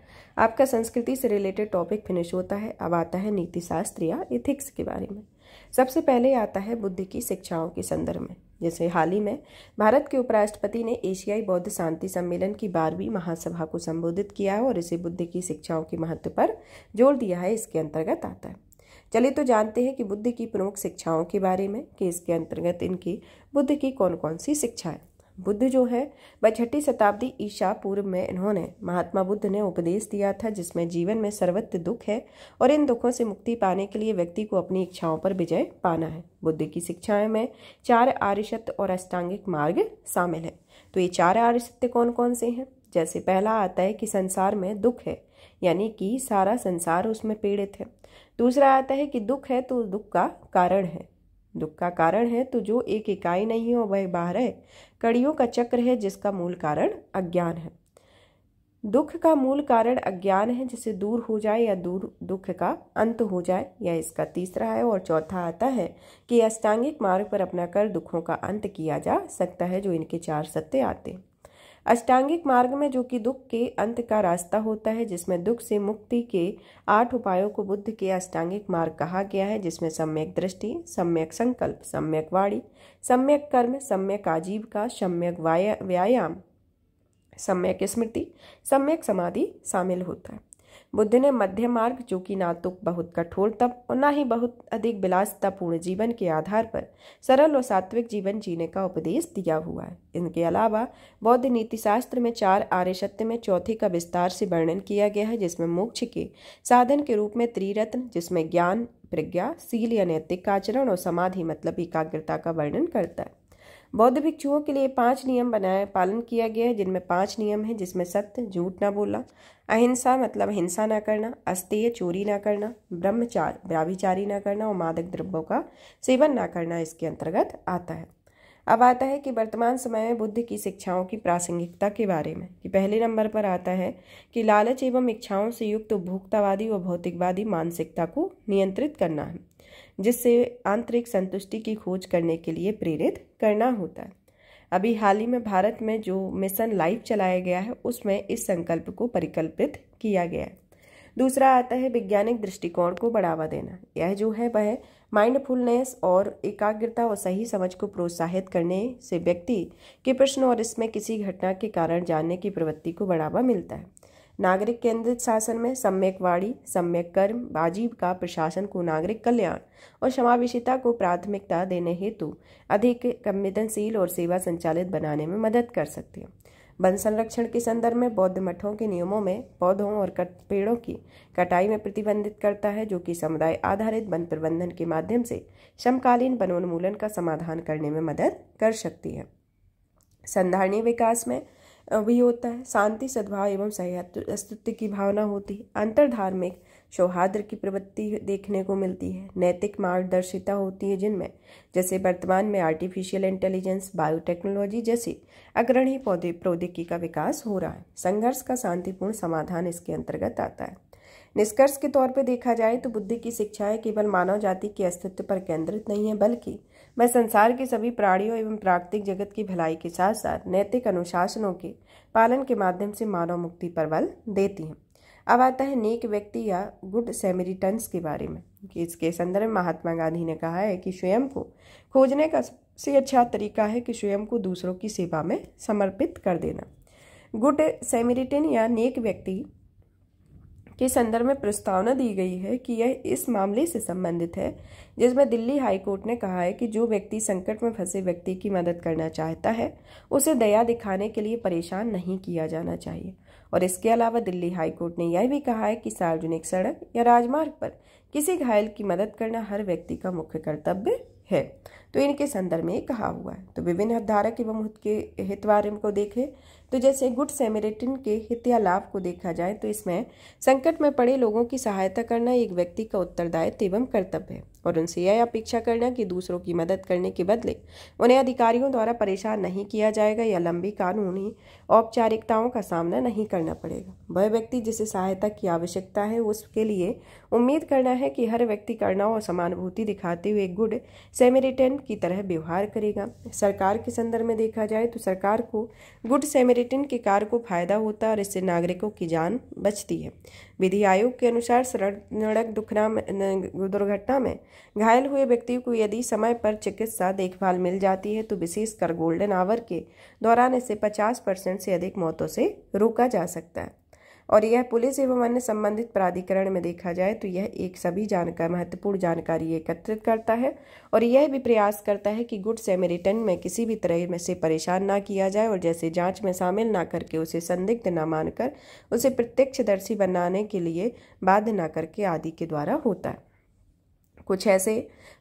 आपका संस्कृति से रिलेटेड टॉपिक फिनिश होता है अब आता है नीतिशास्त्र या इथिक्स के बारे में सबसे पहले आता है बुद्धि की शिक्षाओं के संदर्भ में जैसे हाल ही में भारत के उपराष्ट्रपति ने एशियाई बौद्ध शांति सम्मेलन की बारहवीं महासभा को संबोधित किया है और इसे बुद्ध की शिक्षाओं के महत्व पर जोर दिया है इसके अंतर्गत आता है चलिए तो जानते हैं कि बुद्ध की प्रमुख शिक्षाओं के बारे में कि इसके अंतर्गत इनकी बुद्ध की कौन कौन सी शिक्षा है बुद्ध जो है वह छठी शताब्दी ईशा पूर्व में इन्होंने महात्मा बुद्ध ने उपदेश दिया था जिसमें जीवन में सर्वत्र दुख है और इन दुखों से मुक्ति पाने के लिए व्यक्ति को अपनी इच्छाओं पर विजय पाना है बुद्ध की शिक्षाएं में चार आर्य और अष्टांगिक मार्ग शामिल है तो ये चार आर्य कौन कौन से हैं जैसे पहला आता है कि संसार में दुख है यानी कि सारा संसार उसमें पीड़ित है दूसरा आता है कि दुख है तो दुख का कारण है दुख का कारण है तो जो एक इकाई नहीं हो वह बाहर है कड़ियों का चक्र है जिसका मूल कारण अज्ञान है दुख का मूल कारण अज्ञान है जिसे दूर हो जाए या दूर दुख का अंत हो जाए यह इसका तीसरा है और चौथा आता है कि अष्टांगिक मार्ग पर अपना कर दुखों का अंत किया जा सकता है जो इनके चार सत्य आते हैं अष्टांगिक मार्ग में जो कि दुख के अंत का रास्ता होता है जिसमें दुख से मुक्ति के आठ उपायों को बुद्ध के अष्टांगिक मार्ग कहा गया है जिसमें सम्यक दृष्टि सम्यक संकल्प सम्यक वाणी सम्यक कर्म सम्यक आजीविका सम्यक व्यायाम सम्यक स्मृति सम्यक समाधि शामिल होता है बुद्ध ने मध्य मार्ग जो कि ना तो बहुत कठोर तप और ना ही बहुत अधिक विलासतापूर्ण जीवन के आधार पर सरल और सात्विक जीवन जीने का उपदेश दिया हुआ है इनके अलावा बौद्ध नीतिशास्त्र में चार आर्य सत्य में चौथी का विस्तार से वर्णन किया गया है जिसमें मोक्ष के साधन के रूप में त्रिरत्न जिसमें ज्ञान प्रज्ञा सील या नैतिक आचरण और समाधि मतलब एकाग्रता का वर्णन करता है बौद्ध भिक्षुओं के लिए पांच नियम बनाए पालन किया गया है जिनमें पांच नियम हैं जिसमें सत्य झूठ ना बोलना अहिंसा मतलब हिंसा ना करना अस्तेय चोरी ना करना ब्रह्मचार व्याभिचारी ना करना और मादक द्रव्यों का सेवन ना करना इसके अंतर्गत आता है अब आता है कि वर्तमान समय में बुद्ध की शिक्षाओं की प्रासंगिकता के बारे में कि पहले नंबर पर आता है कि लालच एवं इच्छाओं से युक्त उपभोक्तावादी व भौतिकवादी मानसिकता को नियंत्रित करना है जिससे आंतरिक संतुष्टि की खोज करने के लिए प्रेरित करना होता है अभी हाल ही में भारत में जो मिशन लाइफ चलाया गया है उसमें इस संकल्प को परिकल्पित किया गया है दूसरा आता है वैज्ञानिक दृष्टिकोण को बढ़ावा देना यह जो है वह माइंडफुलनेस और एकाग्रता और सही समझ को प्रोत्साहित करने से व्यक्ति के प्रश्न और इसमें किसी घटना के कारण जानने की प्रवृत्ति को बढ़ावा मिलता है नागरिक केंद्रित शासन में सम्यक वाणी सम्यक कर्म आजीविका प्रशासन को नागरिक कल्याण और समावेशिता को प्राथमिकता देने हेतु अधिक संवेदनशील और सेवा संचालित बनाने में मदद कर सकते हैं वन संरक्षण के संदर्भ में बौद्ध मठों के नियमों में पौधों और कट पेड़ों की कटाई में प्रतिबंधित करता है जो कि समुदाय आधारित वन प्रबंधन के माध्यम से समकालीन वनोन्मूलन का समाधान करने में मदद कर सकती है संधारणीय विकास में भी होता है शांति सद्भाव एवं सही अस्तित्व की भावना होती है धार्मिक सौहार्द की प्रवृत्ति देखने को मिलती है नैतिक मार्गदर्शिता होती है जिनमें जैसे वर्तमान में आर्टिफिशियल इंटेलिजेंस बायोटेक्नोलॉजी जैसी अग्रणी पौधे प्रौद्योगिकी का विकास हो रहा है संघर्ष का शांतिपूर्ण समाधान इसके अंतर्गत आता है निष्कर्ष के तौर पर देखा जाए तो बुद्धि की शिक्षाएं केवल मानव जाति के अस्तित्व पर केंद्रित नहीं है बल्कि वह संसार के सभी प्राणियों एवं प्राकृतिक जगत की भलाई के साथ साथ नैतिक अनुशासनों के पालन के माध्यम से मानव मुक्ति पर बल देती हैं अब आता है नेक व्यक्ति या गुड सेमरिटन्स के बारे में कि इसके संदर्भ में महात्मा गांधी ने कहा है कि स्वयं को खोजने का सबसे अच्छा तरीका है कि स्वयं को दूसरों की सेवा में समर्पित कर देना गुड सेमरिटन या नेक व्यक्ति के संदर्भ में प्रस्तावना दी गई है कि यह इस मामले से संबंधित है जिसमें दिल्ली हाईकोर्ट ने कहा है कि जो व्यक्ति संकट में फंसे व्यक्ति की मदद करना चाहता है उसे दया दिखाने के लिए परेशान नहीं किया जाना चाहिए और इसके अलावा दिल्ली हाईकोर्ट ने यह भी कहा है कि सार्वजनिक सड़क या राजमार्ग पर किसी घायल की मदद करना हर व्यक्ति का मुख्य कर्तव्य है तो इनके संदर्भ में कहा हुआ है तो विभिन्न हितधारक एवं हित के हितवार को देखें तो जैसे गुड सेमेरेटिन के हित या लाभ को देखा जाए तो इसमें संकट में पड़े लोगों की सहायता करना एक व्यक्ति का उत्तरदायित्व एवं कर्तव्य है और उनसे यह अपेक्षा करना कि दूसरों की मदद करने के बदले उन्हें अधिकारियों द्वारा परेशान नहीं किया जाएगा या लंबी कानूनी औपचारिकताओं का सामना नहीं करना पड़ेगा वह व्यक्ति जिसे सहायता की आवश्यकता है उसके लिए उम्मीद करना है कि हर व्यक्ति करना और समानुभूति दिखाते हुए गुड सेमेरिटन की तरह व्यवहार करेगा सरकार के संदर्भ में देखा जाए तो सरकार को गुड सेमेरिटन के कार्य को फायदा होता है और इससे नागरिकों की जान बचती है विधि आयोग के अनुसार सड़क दुखना दुर्घटना में घायल हुए व्यक्ति को यदि समय पर चिकित्सा देखभाल मिल जाती है तो विशेषकर गोल्डन आवर के दौरान इसे पचास परसेंट से अधिक मौतों से रोका जा सकता है और यह पुलिस एवं अन्य संबंधित प्राधिकरण में देखा जाए तो यह एक सभी जानकार महत्वपूर्ण जानकारी एकत्रित करता है और यह भी प्रयास करता है कि गुड सेमेरिटन में किसी भी तरह में से परेशान ना किया जाए और जैसे जांच में शामिल ना करके उसे संदिग्ध ना मानकर उसे प्रत्यक्षदर्शी बनाने के लिए बाध्य ना करके आदि के द्वारा होता है कुछ ऐसे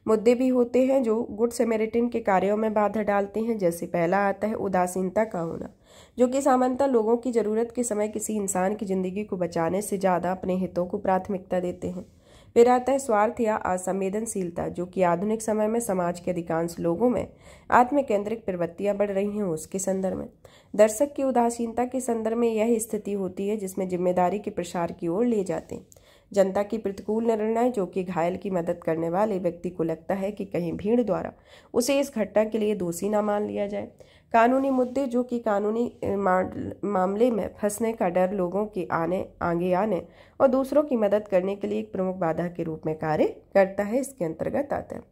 मुद्दे भी होते हैं जो गुड सेमेरिटिन के कार्यों में बाधा डालते हैं जैसे पहला आता है उदासीनता का होना जो कि सामान्यतः लोगों की ज़रूरत के समय किसी इंसान की ज़िंदगी को बचाने से ज़्यादा अपने हितों को प्राथमिकता देते हैं फिर आता है स्वार्थ या असंवेदनशीलता जो कि आधुनिक समय में समाज के अधिकांश लोगों में आत्मकेंद्रिक प्रवृत्तियां बढ़ रही हैं उसके संदर्भ में दर्शक की उदासीनता के संदर्भ में यह स्थिति होती है जिसमें जिम्मेदारी के प्रसार की ओर ले जाते हैं जनता की प्रतिकूल निर्णय जो कि घायल की मदद करने वाले व्यक्ति को लगता है कि कहीं भीड़ द्वारा उसे इस घटना के लिए दोषी ना मान लिया जाए कानूनी मुद्दे जो कि कानूनी मामले में फंसने का डर लोगों के आने आगे आने और दूसरों की मदद करने के लिए एक प्रमुख बाधा के रूप में कार्य करता है इसके अंतर्गत आता है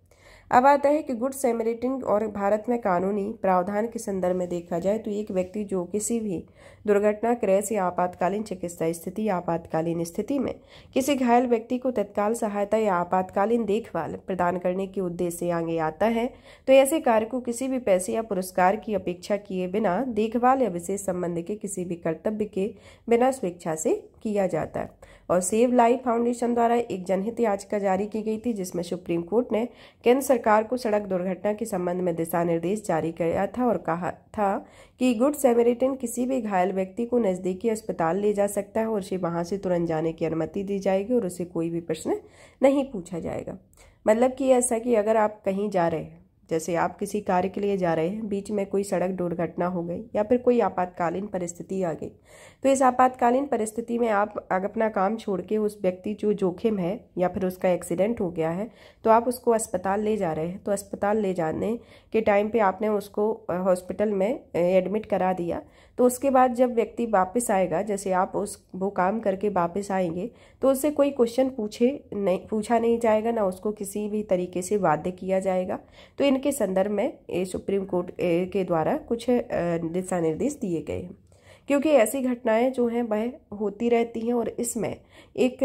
अब आता है कि गुड सेमरेटिंग और भारत में कानूनी प्रावधान के संदर्भ में देखा जाए तो एक व्यक्ति जो किसी भी दुर्घटना दुर्घटनाग्रस्त या आपातकालीन चिकित्सा स्थिति या आपातकालीन स्थिति में किसी घायल व्यक्ति को तत्काल सहायता या आपातकालीन देखभाल प्रदान करने के उद्देश्य आगे आता है तो ऐसे कार्य को किसी भी पैसे या पुरस्कार की अपेक्षा किए बिना देखभाल या विशेष संबंध के किसी भी कर्तव्य के बिना स्वेच्छा से किया जाता है और सेव लाइफ फाउंडेशन द्वारा एक जनहित याचिका जारी की गई थी जिसमें सुप्रीम कोर्ट ने केंद्र सरकार को सड़क दुर्घटना के संबंध में दिशा निर्देश जारी किया था और कहा था कि गुड सेमेरिटन किसी भी घायल व्यक्ति को नज़दीकी अस्पताल ले जा सकता है और उसे वहाँ से तुरंत जाने की अनुमति दी जाएगी और उसे कोई भी प्रश्न नहीं पूछा जाएगा मतलब कि ऐसा कि अगर आप कहीं जा रहे हैं जैसे आप किसी कार्य के लिए जा रहे हैं बीच में कोई सड़क दुर्घटना हो गई या फिर कोई आपातकालीन परिस्थिति आ गई तो इस आपातकालीन परिस्थिति में आप अपना काम छोड़ के उस व्यक्ति जो जोखिम है या फिर उसका एक्सीडेंट हो गया है तो आप उसको अस्पताल ले जा रहे हैं तो अस्पताल ले जाने के टाइम पर आपने उसको हॉस्पिटल में एडमिट करा दिया तो उसके बाद जब व्यक्ति वापस आएगा जैसे आप उस वो काम करके वापस आएंगे तो उससे कोई क्वेश्चन पूछे नहीं पूछा नहीं जाएगा ना उसको किसी भी तरीके से बाध्य किया जाएगा तो इनके संदर्भ में सुप्रीम कोर्ट के द्वारा कुछ दिशा निर्देश दिए गए हैं क्योंकि ऐसी घटनाएं जो हैं वह होती रहती हैं और इसमें एक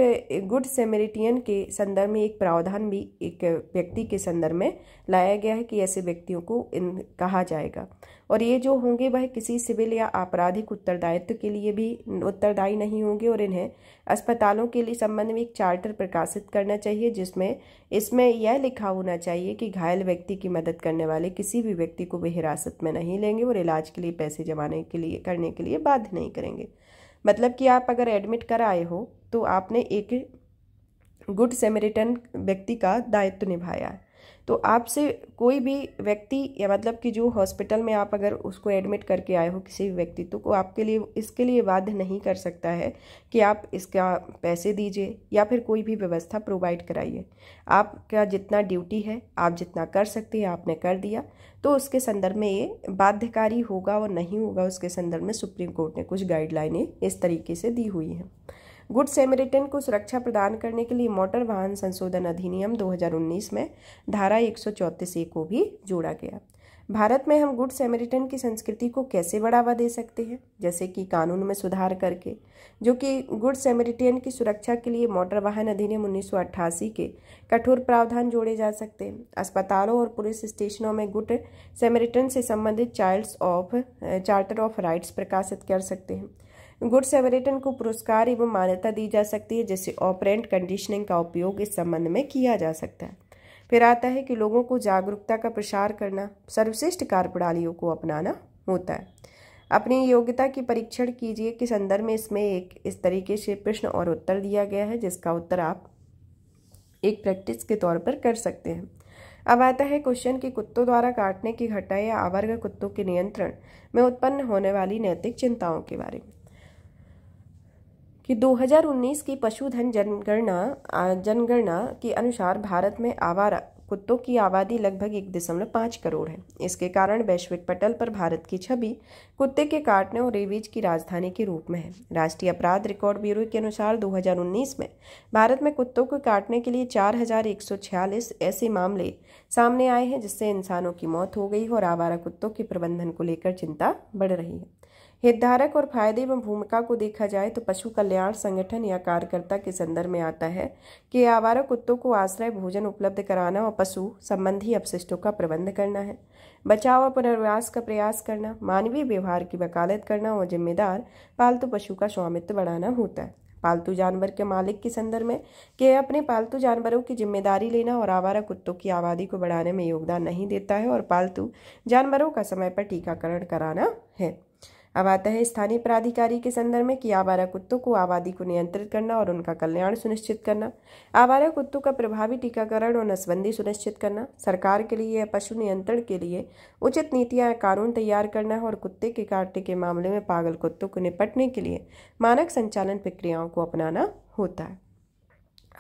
गुड सेमेरिटियन के संदर्भ में एक प्रावधान भी एक व्यक्ति के संदर्भ में लाया गया है कि ऐसे व्यक्तियों को इन कहा जाएगा और ये जो होंगे वह किसी सिविल या आपराधिक उत्तरदायित्व के लिए भी उत्तरदायी नहीं होंगे और इन्हें अस्पतालों के लिए संबंध में एक चार्टर प्रकाशित करना चाहिए जिसमें इसमें यह लिखा होना चाहिए कि घायल व्यक्ति की मदद करने वाले किसी भी व्यक्ति को वे हिरासत में नहीं लेंगे और इलाज के लिए पैसे जमाने के लिए करने के लिए बाध्य नहीं करेंगे मतलब कि आप अगर एडमिट कर आए हो तो आपने एक गुड सेमेरिटन व्यक्ति का दायित्व निभाया है तो आपसे कोई भी व्यक्ति या मतलब कि जो हॉस्पिटल में आप अगर उसको एडमिट करके आए हो किसी भी व्यक्तित्व को आपके लिए इसके लिए बाध्य नहीं कर सकता है कि आप इसका पैसे दीजिए या फिर कोई भी व्यवस्था प्रोवाइड कराइए आपका जितना ड्यूटी है आप जितना कर सकते हैं आपने कर दिया तो उसके संदर्भ में ये बाध्यकारी होगा और नहीं होगा उसके संदर्भ में सुप्रीम कोर्ट ने कुछ गाइडलाइनें इस तरीके से दी हुई हैं गुड सेमरिटन को सुरक्षा प्रदान करने के लिए मोटर वाहन संशोधन अधिनियम 2019 में धारा एक ए को भी जोड़ा गया भारत में हम गुड सेमरिटन की संस्कृति को कैसे बढ़ावा दे सकते हैं जैसे कि कानून में सुधार करके जो कि गुड सेमरिटन की सुरक्षा के लिए मोटर वाहन अधिनियम उन्नीस के कठोर प्रावधान जोड़े जा सकते हैं अस्पतालों और पुलिस स्टेशनों में गुड सेमरिटन से संबंधित childs of charter of rights प्रकाशित कर सकते हैं गुड सेवरेटन को पुरस्कार एवं मान्यता दी जा सकती है जिससे ऑपरेंट कंडीशनिंग का उपयोग इस संबंध में किया जा सकता है फिर आता है कि लोगों को जागरूकता का प्रसार करना सर्वश्रेष्ठ कार्य प्रणालियों को अपनाना होता है अपनी योग्यता की परीक्षण कीजिए कि संदर्भ में इसमें एक इस तरीके से प्रश्न और उत्तर दिया गया है जिसका उत्तर आप एक प्रैक्टिस के तौर पर कर सकते हैं अब आता है क्वेश्चन कि कुत्तों द्वारा काटने की घटना या आवर्ग कुत्तों के नियंत्रण में उत्पन्न होने वाली नैतिक चिंताओं के बारे में कि 2019 की पशुधन जनगणना जनगणना के अनुसार भारत में आवारा कुत्तों की आबादी लगभग एक दशमलव पाँच करोड़ है इसके कारण वैश्विक पटल पर भारत की छवि कुत्ते के काटने और रेवीज की राजधानी के रूप में है राष्ट्रीय अपराध रिकॉर्ड ब्यूरो के अनुसार 2019 में भारत में कुत्तों को काटने के लिए चार ऐसे मामले सामने आए हैं जिससे इंसानों की मौत हो गई और आवारा कुत्तों के प्रबंधन को लेकर चिंता बढ़ रही है हितधारक और फायदे एवं भूमिका को देखा जाए तो पशु कल्याण संगठन या कार्यकर्ता के संदर्भ में आता है कि आवारा कुत्तों को आश्रय भोजन उपलब्ध कराना और पशु संबंधी अपशिष्टों का प्रबंध करना है बचाव और पुनर्वास का प्रयास करना मानवीय व्यवहार की वकालत करना और जिम्मेदार पालतू पशु का स्वामित्व बढ़ाना होता है पालतू जानवर के मालिक के संदर्भ में कि अपने पालतू जानवरों की जिम्मेदारी लेना और आवारा कुत्तों की आबादी को बढ़ाने में योगदान नहीं देता है और पालतू जानवरों का समय पर टीकाकरण कराना है अब आता है स्थानीय प्राधिकारी के संदर्भ में कि आवारा कुत्तों को आबादी को नियंत्रित करना और उनका कल्याण सुनिश्चित करना आवारा कुत्तों का प्रभावी टीकाकरण और नसबंदी सुनिश्चित करना सरकार के लिए पशु नियंत्रण के लिए उचित नीतियाँ कानून तैयार करना और कुत्ते के काटने के मामले में पागल कुत्तों को निपटने के लिए मानक संचालन प्रक्रियाओं को अपनाना होता है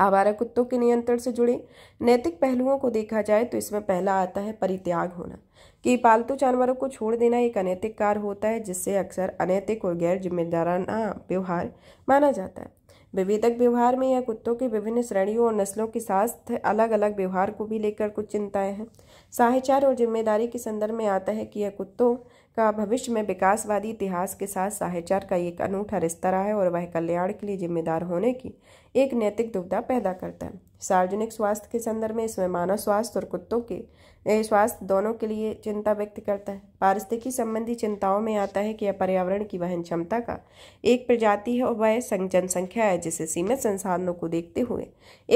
आवारा कुत्तों के नियंत्रण से जुड़े नैतिक पहलुओं को देखा जाए तो इसमें पहला आता है परित्याग होना कि पालतू जानवरों को छोड़ देना एक अनैतिक कार्य होता है जिससे अक्सर अनैतिक और गैर जिम्मेदाराना व्यवहार माना जाता है विवेदक व्यवहार में यह कुत्तों के विभिन्न श्रेणियों और नस्लों के साथ अलग अलग व्यवहार को भी लेकर कुछ चिंताएं हैं साहिचार और जिम्मेदारी के संदर्भ में आता है कि यह कुत्तों का भविष्य में विकासवादी इतिहास के साथ साहिचार का एक अनूठा रिश्ता रहा है और वह कल्याण के लिए जिम्मेदार होने की एक नैतिक दुविधा पैदा करता है सार्वजनिक स्वास्थ्य के संदर्भ में इसमें मानव स्वास्थ्य और कुत्तों के स्वास्थ्य दोनों के लिए चिंता व्यक्त करता है पारिस्थितिकी संबंधी चिंताओं में आता है कि यह पर्यावरण की वहन क्षमता का एक प्रजाति है और वह जनसंख्या है जिसे सीमित संसाधनों को देखते हुए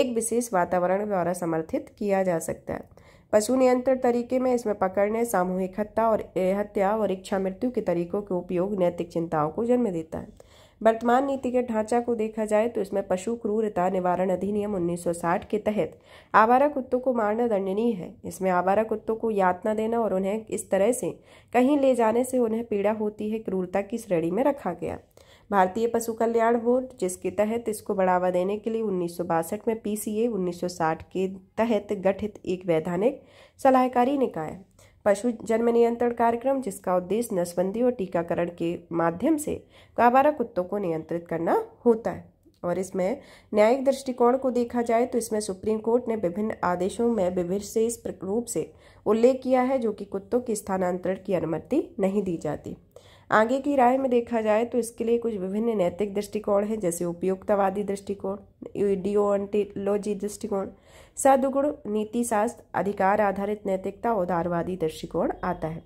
एक विशेष वातावरण द्वारा समर्थित किया जा सकता है पशु नियंत्रण तरीके में इसमें पकड़ने सामूहिक हत्या और हत्या और इच्छा मृत्यु के तरीकों के उपयोग नैतिक चिंताओं को जन्म देता है वर्तमान नीतिगत ढांचा को देखा जाए तो इसमें पशु क्रूरता निवारण अधिनियम 1960 के तहत आवारा कुत्तों को मारना दंडनीय है इसमें आवारा कुत्तों को यातना देना और उन्हें इस तरह से कहीं ले जाने से उन्हें पीड़ा होती है क्रूरता की श्रेणी में रखा गया भारतीय पशु कल्याण बोर्ड जिसके तहत इसको बढ़ावा देने के लिए उन्नीस में पीसीए 1960 के तहत गठित एक वैधानिक सलाहकारी निकाय पशु जन्म नियंत्रण कार्यक्रम जिसका उद्देश्य नसबंदी और टीकाकरण के माध्यम से काबारा कुत्तों को नियंत्रित करना होता है और इसमें न्यायिक दृष्टिकोण को देखा जाए तो इसमें सुप्रीम कोर्ट ने विभिन्न आदेशों में विशेष रूप से उल्लेख किया है जो कि कुत्तों के स्थानांतरण की अनुमति नहीं दी जाती आगे की राय में देखा जाए तो इसके लिए कुछ विभिन्न नैतिक दृष्टिकोण हैं जैसे उपयुक्तवादी दृष्टिकोण डिओन्टिलोजी दृष्टिकोण सदुगुण नीतिशास्त्र अधिकार आधारित नैतिकता उदारवादी दृष्टिकोण आता है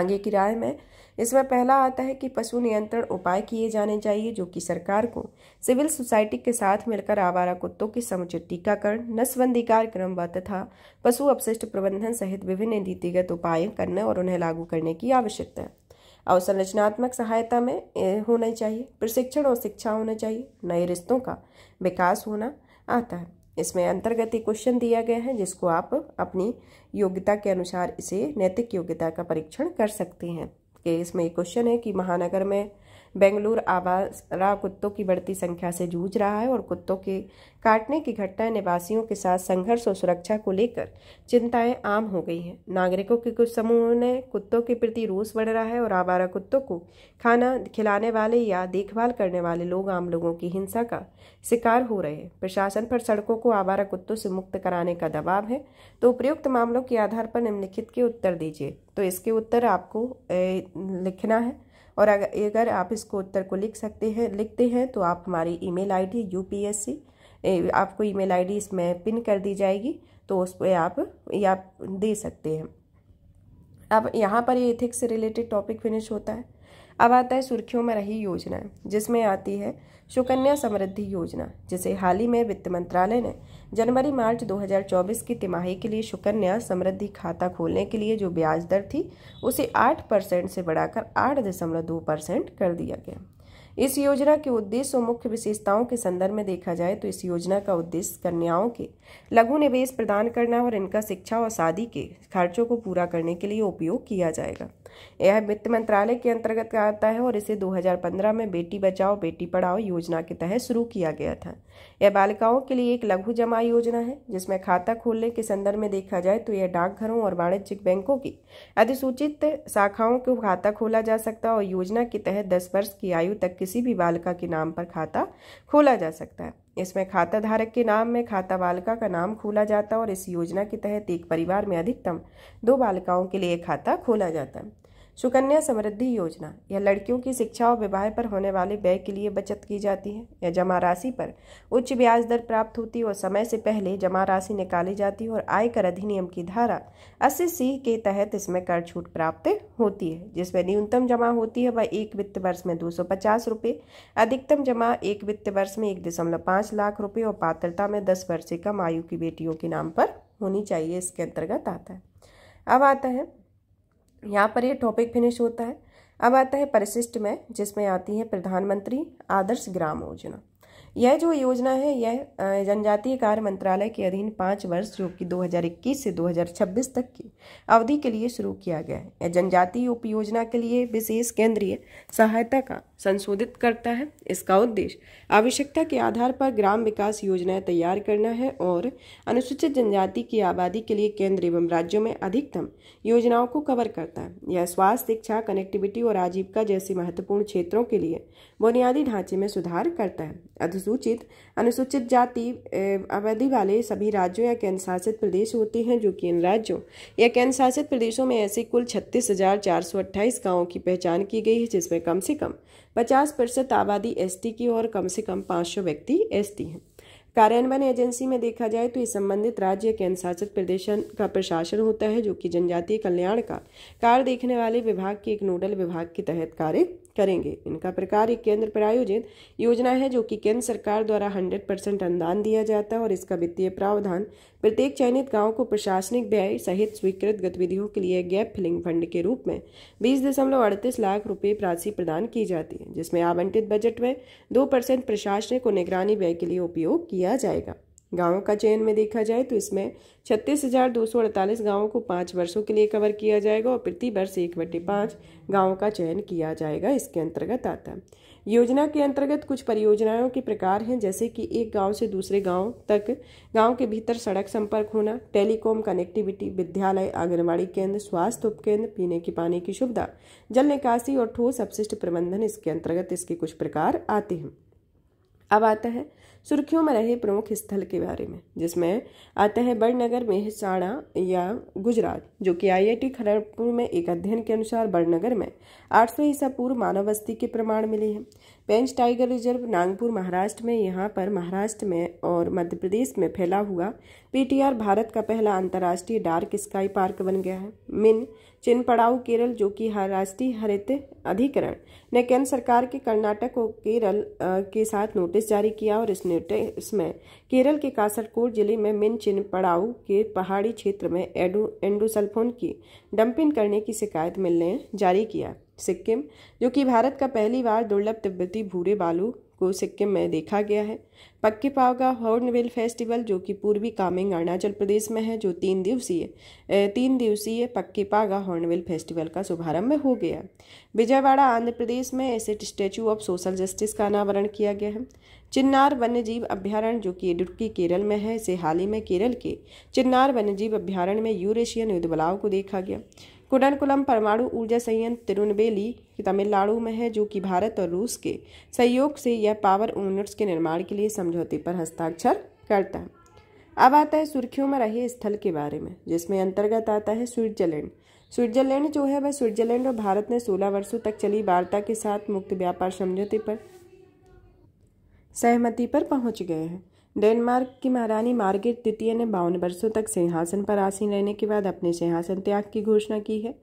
आगे की राय में इसमें पहला आता है कि पशु नियंत्रण उपाय किए जाने चाहिए जो कि सरकार को सिविल सोसाइटी के साथ मिलकर आवारा कुत्तों की समुचित टीकाकरण नसबंदी कार्यक्रम व तथा पशु अपशिष्ट प्रबंधन सहित विभिन्न नीतिगत उपाय करने और उन्हें लागू करने की आवश्यकता है अवसंरचनात्मक सहायता में होना चाहिए प्रशिक्षण और शिक्षा होना चाहिए नए रिश्तों का विकास होना आता है इसमें अंतर्गत ही क्वेश्चन दिया गया है जिसको आप अपनी योग्यता के अनुसार इसे नैतिक योग्यता का परीक्षण कर सकते हैं कि इसमें क्वेश्चन है कि महानगर में बेंगलुरु आवारा कुत्तों की बढ़ती संख्या से जूझ रहा है और कुत्तों के काटने की घटनाएं निवासियों के साथ संघर्ष और सुरक्षा को लेकर चिंताएं आम हो गई हैं नागरिकों के कुछ समूहों ने कुत्तों के प्रति रोष बढ़ रहा है और आवारा कुत्तों को खाना खिलाने वाले या देखभाल करने वाले लोग आम लोगों की हिंसा का शिकार हो रहे हैं प्रशासन पर सड़कों को आवारा कुत्तों से मुक्त कराने का दबाव है तो उपयुक्त मामलों के आधार पर निम्नलिखित के उत्तर दीजिए तो इसके उत्तर आपको लिखना है और अगर अगर आप इसको उत्तर को लिख सकते हैं लिखते हैं तो आप हमारी ईमेल आईडी यूपीएससी आपको ईमेल आईडी इसमें पिन कर दी जाएगी तो उस पर आप या दे सकते हैं अब यहाँ पर ये एथिक्स से रिलेटेड टॉपिक फिनिश होता है अब आता है सुर्खियों में रही योजना जिसमें आती है सुकन्या समृद्धि योजना जिसे हाल ही में वित्त मंत्रालय ने जनवरी मार्च 2024 की तिमाही के लिए सुकन्या समृद्धि खाता खोलने के लिए जो ब्याज दर थी उसे 8 परसेंट से बढ़ाकर 8.2 परसेंट कर दिया गया इस योजना के उद्देश्य और मुख्य विशेषताओं के संदर्भ में देखा जाए तो इस योजना का उद्देश्य कन्याओं के लघु निवेश प्रदान करना और इनका शिक्षा और शादी के खर्चों को पूरा करने के लिए उपयोग किया जाएगा यह वित्त मंत्रालय के अंतर्गत आता है और इसे 2015 में बेटी बचाओ बेटी पढ़ाओ योजना के तहत शुरू किया गया था यह बालिकाओं के लिए एक लघु जमा योजना है जिसमें खाता खोलने के संदर्भ में देखा जाए तो यह डाकघरों और वाणिज्यिक बैंकों की अधिसूचित शाखाओं को खाता खोला जा सकता है और योजना के तहत दस वर्ष की आयु तक किसी भी बालिका के नाम पर खाता खोला जा सकता है इसमें खाता धारक के नाम में खाता बालिका का नाम खोला जाता है और इस योजना के तहत एक परिवार में अधिकतम दो बालिकाओं के लिए खाता खोला जाता सुकन्या समृद्धि योजना यह लड़कियों की शिक्षा और विवाह पर होने वाले व्यय के लिए बचत की जाती है यह जमा राशि पर उच्च ब्याज दर प्राप्त होती है और समय से पहले जमा राशि निकाली जाती है और आयकर अधिनियम की धारा अस्सी सी के तहत इसमें कर छूट प्राप्त होती है जिसमें न्यूनतम जमा होती है वह एक वित्त वर्ष में दो सौ पचास रुपये अधिकतम जमा एक वित्त वर्ष में एक दशमलव पाँच लाख रुपये और पात्रता में दस वर्ष से कम आयु की बेटियों के नाम पर होनी चाहिए इसके अंतर्गत आता है अब आता है यहाँ पर ये टॉपिक फिनिश होता है अब आता है परिशिष्ट में जिसमें आती है प्रधानमंत्री आदर्श ग्राम योजना यह जो योजना है यह जनजातीय कार्य मंत्रालय के अधीन पाँच वर्ष जो कि 2021 से 2026 तक की अवधि के लिए शुरू किया गया है यह जनजातीय उप योजना के लिए विशेष केंद्रीय सहायता का संशोधित करता है इसका उद्देश्य आवश्यकता के आधार पर ग्राम विकास योजनाएं तैयार करना है और अनुसूचित जनजाति की आबादी के लिए केंद्र एवं राज्यों में अधिकतम योजनाओं को कवर करता है यह स्वास्थ्य शिक्षा कनेक्टिविटी और आजीविका जैसे महत्वपूर्ण क्षेत्रों के लिए बुनियादी ढांचे में सुधार करता है अनुसूचित अनुसूचित जाति आबादी वाले सभी राज्यों या केंद्र शासित प्रदेश होते हैं जो कि इन राज्यों या केंद्र शासित प्रदेशों में ऐसे कुल छत्तीस हजार चार सौ अट्ठाईस गाँव की पहचान की गई है जिसमें कम से कम पचास प्रतिशत आबादी एसटी की और कम से कम पाँच सौ व्यक्ति एसटी हैं कार्यान्वयन एजेंसी में देखा जाए तो इस संबंधित राज्य या केंद्र शासित प्रदेश का प्रशासन होता है जो कि जनजातीय कल्याण का कार्य देखने वाले विभाग के एक नोडल विभाग के तहत कार्य करेंगे इनका प्रकार एक केंद्र प्रायोजित योजना है जो कि केंद्र सरकार द्वारा 100 परसेंट अनुदान दिया जाता है और इसका वित्तीय प्रावधान प्रत्येक चयनित गांव को प्रशासनिक व्यय सहित स्वीकृत गतिविधियों के लिए गैप फिलिंग फंड के रूप में बीस दशमलव अड़तीस लाख रुपये राशि प्रदान की जाती है जिसमें आवंटित बजट में दो परसेंट प्रशासनिक और निगरानी व्यय के लिए उपयोग किया जाएगा गांवों का चयन में देखा जाए तो इसमें छत्तीस हजार दो सौ अड़तालीस गाँवों को पाँच वर्षों के लिए कवर किया जाएगा और प्रति वर्ष एक बटे पाँच गाँवों का चयन किया जाएगा इसके अंतर्गत आता है योजना के अंतर्गत कुछ परियोजनाओं के प्रकार हैं जैसे कि एक गांव से दूसरे गांव तक गांव के भीतर सड़क संपर्क होना टेलीकॉम कनेक्टिविटी विद्यालय आंगनबाड़ी केंद्र स्वास्थ्य उपकेंद्र पीने के पानी की सुविधा जल निकासी और ठोस अपशिष्ट प्रबंधन इसके अंतर्गत इसके कुछ प्रकार आते हैं अब आता है सुर्खियों में रहे प्रमुख स्थल के बारे में जिसमें आता है बड़नगर मेहसाणा या गुजरात जो कि आईआईटी खड़गपुर में एक अध्ययन के अनुसार बड़नगर में आठ सौ ईसा पूर्व मानव बस्ती के प्रमाण मिले हैं पेंच टाइगर रिजर्व नागपुर महाराष्ट्र में यहाँ पर महाराष्ट्र में और मध्य प्रदेश में फैला हुआ पीटीआर भारत का पहला अंतर्राष्ट्रीय डार्क स्काई पार्क बन गया है मिन चिन्ह पड़ाव केरल जो कि राष्ट्रीय हरित अधिकरण ने केंद्र सरकार के कर्नाटक और केरल के साथ नोटिस जारी किया और इस नोटिस में केरल के कासरकोड जिले में मिन चिन्ह पड़ाव के पहाड़ी क्षेत्र में एडो एंडोसल्फोन की डंपिंग करने की शिकायत मिलने जारी किया सिक्किम जो कि भारत का पहली बार दुर्लभ तिब्बती भूरे बालू को सिक्किम में देखा गया है पक्के पाव का फेस्टिवल जो कि पूर्वी कामेंग अरुणाचल प्रदेश में है जो तीन दिवसीय तीन दिवसीय पक्के पागा हॉर्नवेल फेस्टिवल का शुभारंभ हो गया विजयवाड़ा आंध्र प्रदेश में acid statue of social justice का अनावरण किया गया है चिन्नार वन्यजीव अभ्यारण्य जो कि इडुक्की केरल में है इसे हाल ही में केरल के चिन्नार वन्यजीव अभ्यारण्य में यूरेशियन युद्ध को देखा गया कुडनकुलम परमाणु ऊर्जा संयंत्र तिरुनबेली तमिलनाडु में है जो कि भारत और रूस के सहयोग से यह पावर यूनिट्स के निर्माण के लिए समझौते पर हस्ताक्षर करता है अब आता है सुर्खियों में रहे स्थल के बारे में जिसमें अंतर्गत आता है स्विट्जरलैंड स्विट्जरलैंड जो है वह स्विट्जरलैंड और भारत ने 16 वर्षों तक चली वार्ता के साथ मुक्त व्यापार समझौते पर सहमति पर पहुंच गए हैं डेनमार्क की महारानी मार्गेट द्वितीय ने बावन वर्षों तक सिंहासन पर आसीन रहने के बाद अपने सिंहासन त्याग की घोषणा की है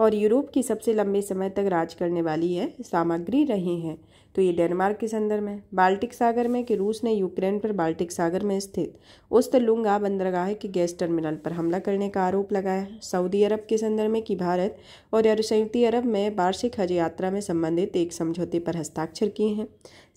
और यूरोप की सबसे लंबे समय तक राज करने वाली यह सामग्री रही हैं तो ये डेनमार्क के संदर्भ में बाल्टिक सागर में कि रूस ने यूक्रेन पर बाल्टिक सागर में स्थित उस तलुंगा बंदरगाह के गैस टर्मिनल पर हमला करने का आरोप लगाया सऊदी अरब के संदर्भ में कि भारत और संयुक्त अरब में वार्षिक हज यात्रा में संबंधित एक समझौते पर हस्ताक्षर किए हैं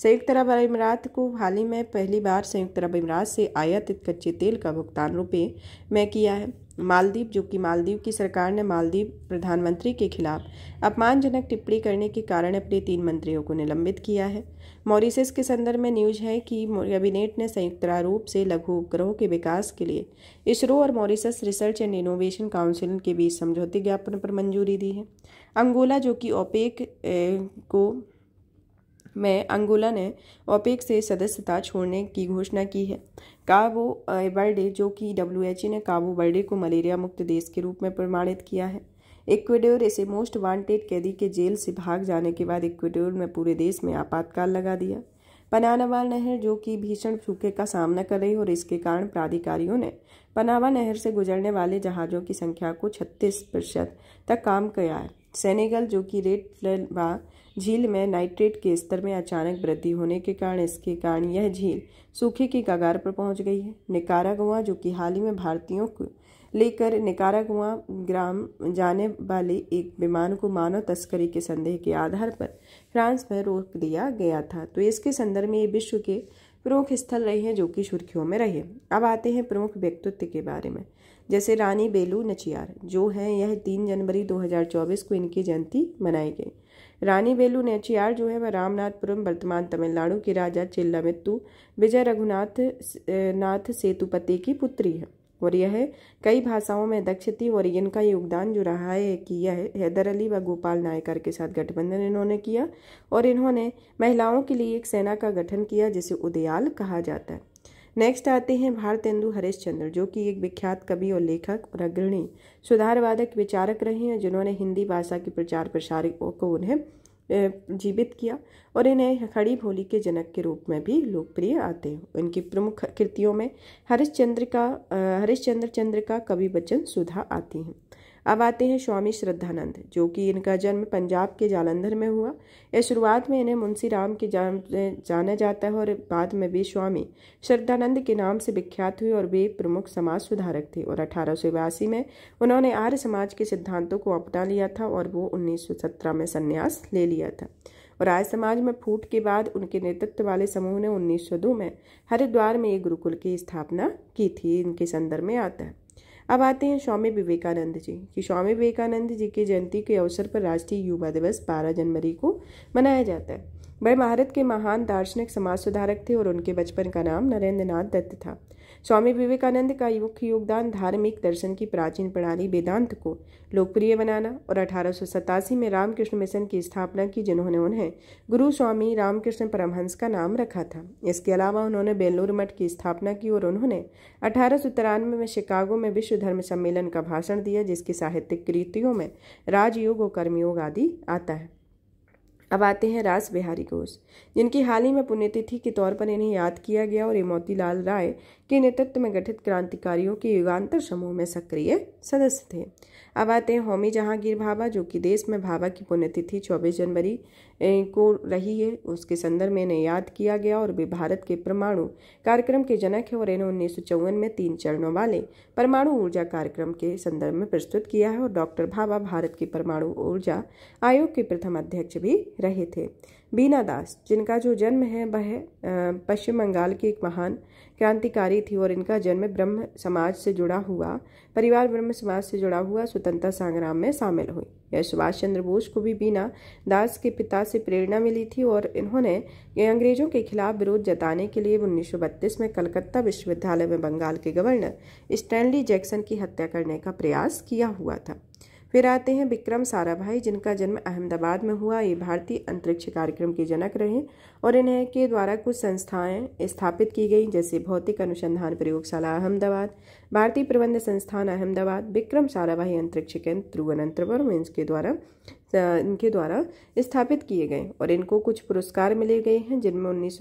संयुक्त अरब अमीरात को हाल ही में पहली बार संयुक्त अरब अमीरात से आयातित कच्चे तेल का भुगतान रुपये में किया है मालदीव जो कि मालदीव की सरकार ने मालदीव प्रधानमंत्री के खिलाफ अपमानजनक टिप्पणी करने के कारण अपने तीन मंत्रियों को निलंबित किया है मॉरिसस के संदर्भ में न्यूज है कि कैबिनेट ने संयुक्त रूप से लघु उपग्रहों के विकास के लिए इसरो और Mauritius research and innovation council के बीच समझौते ज्ञापन पर मंजूरी दी है अंगोला जो कि ओपेक को में अंगोला ने ओपेक से सदस्यता छोड़ने की घोषणा की है काबो बर्डे जो कि डब्ल्यू ने काबो बर्डे को मलेरिया मुक्त देश के रूप में प्रमाणित किया है इक्वेडोर इसे मोस्ट वांटेड कैदी के जेल से भाग जाने के बाद इक्वेडोर में पूरे देश में आपातकाल लगा दिया पनानावा नहर जो कि भीषण सूखे का सामना कर रही और इसके कारण प्राधिकारियों ने पनावा नहर से गुजरने वाले जहाज़ों की संख्या को 36 प्रतिशत तक काम किया है सेनेगल जो कि रेड व झील में नाइट्रेट के स्तर में अचानक वृद्धि होने के कारण इसके कारण यह झील सूखे की कगार पर पहुंच गई है निकारागुआ जो कि हाल ही में भारतीयों को लेकर निकारागुआ ग्राम जाने वाले एक विमान को मानव तस्करी के संदेह के आधार पर फ्रांस में रोक दिया गया था तो इसके संदर्भ में ये विश्व के प्रमुख स्थल रहे हैं जो कि सुर्खियों में रहे अब आते हैं प्रमुख व्यक्तित्व के बारे में जैसे रानी बेलू नचियार जो हैं यह तीन जनवरी 2024 को इनकी जयंती मनाई गई रानी बेलू नेचियार जो है वह रामनाथपुरम वर्तमान तमिलनाडु के राजा चिल्लामित्तु विजय रघुनाथ नाथ सेतुपति की पुत्री है और यह कई भाषाओं में दक्ष थी और इनका योगदान जो रहा है कि यह हैदर अली व गोपाल नायकर के साथ गठबंधन इन्होंने किया और इन्होंने महिलाओं के लिए एक सेना का गठन किया जिसे उदयाल कहा जाता है नेक्स्ट आते हैं भारतेंदु हरिश्चंद्र जो कि एक विख्यात कवि और लेखक और अग्रणी सुधारवादक विचारक रहे हैं जिन्होंने हिंदी भाषा के प्रचार प्रसार को उन्हें जीवित किया और इन्हें खड़ी भोली के जनक के रूप में भी लोकप्रिय आते हैं इनकी प्रमुख कृतियों में हरिश्चंद्र का हरिश्चंद्र चंद्र का कवि बचन सुधा आती हैं अब आते हैं स्वामी श्रद्धानंद जो कि इनका जन्म पंजाब के जालंधर में हुआ यह शुरुआत में इन्हें मुंशी राम के जान जाना जाता है और बाद में वे स्वामी श्रद्धानंद के नाम से विख्यात हुए और वे प्रमुख समाज सुधारक थे और अठारह में उन्होंने आर्य समाज के सिद्धांतों को अपना लिया था और वो उन्नीस में संन्यास ले लिया था और आय समाज में फूट के बाद उनके नेतृत्व वाले समूह ने 1902 में हरिद्वार में एक गुरुकुल की स्थापना की थी इनके संदर्भ में आता है अब आते हैं स्वामी विवेकानंद जी कि स्वामी विवेकानंद जी की जयंती के अवसर पर राष्ट्रीय युवा दिवस 12 जनवरी को मनाया जाता है वह भारत के महान दार्शनिक समाज सुधारक थे और उनके बचपन का नाम नरेंद्र नाथ दत्त था स्वामी विवेकानंद का मुख्य योगदान धार्मिक दर्शन की प्राचीन प्रणाली वेदांत को लोकप्रिय बनाना और अठारह में रामकृष्ण मिशन की स्थापना की जिन्होंने उन्हें गुरु स्वामी रामकृष्ण परमहंस का नाम रखा था इसके अलावा उन्होंने बेलूर मठ की स्थापना की और उन्होंने अठारह में शिकागो में विश्व धर्म सम्मेलन का भाषण दिया जिसकी साहित्यिक कृतियों में राजयोग और कर्मयोग आदि आता है अब आते हैं रास बिहारी घोष जिनकी हाल ही में पुण्यतिथि के तौर पर इन्हें याद किया गया और ये मोतीलाल राय के नेतृत्व में गठित क्रांतिकारियों के युगांतर समूह में सक्रिय सदस्य थे अब आते हैं होमी जहांगीर भाभा जो कि देश में भाभा की पुण्यतिथि 24 जनवरी को रही है उसके संदर्भ में इन्हें याद किया गया और वे भारत के परमाणु कार्यक्रम के जनक है और इन्हें उन्नीस में तीन चरणों वाले परमाणु ऊर्जा कार्यक्रम के संदर्भ में प्रस्तुत किया है और डॉक्टर भाभा भारत के परमाणु ऊर्जा आयोग के प्रथम अध्यक्ष भी रहे थे बीना दास जिनका जो जन्म है वह पश्चिम बंगाल की एक महान क्रांतिकारी थी और इनका जन्म ब्रह्म समाज से जुड़ा हुआ परिवार ब्रह्म समाज से जुड़ा हुआ स्वतंत्रता संग्राम में शामिल हुई यह सुभाष चंद्र बोस को भी बीना दास के पिता से प्रेरणा मिली थी और इन्होंने अंग्रेजों के खिलाफ विरोध जताने के लिए उन्नीस में कलकत्ता विश्वविद्यालय में बंगाल के गवर्नर स्टैनली जैक्सन की हत्या करने का प्रयास किया हुआ था फिर आते हैं विक्रम साराभाई जिनका जन्म अहमदाबाद में हुआ ये भारतीय अंतरिक्ष कार्यक्रम के जनक रहे और इन्हें के द्वारा कुछ संस्थाएं स्थापित की गई जैसे भौतिक अनुसंधान प्रयोगशाला अहमदाबाद भारतीय प्रबंध संस्थान अहमदाबाद विक्रम साराभाई अंतरिक्ष केंद्र तिरुवनंतपुरम के द्वारा इनके द्वारा स्थापित किए गए और इनको कुछ पुरस्कार मिले गए हैं जिनमें उन्नीस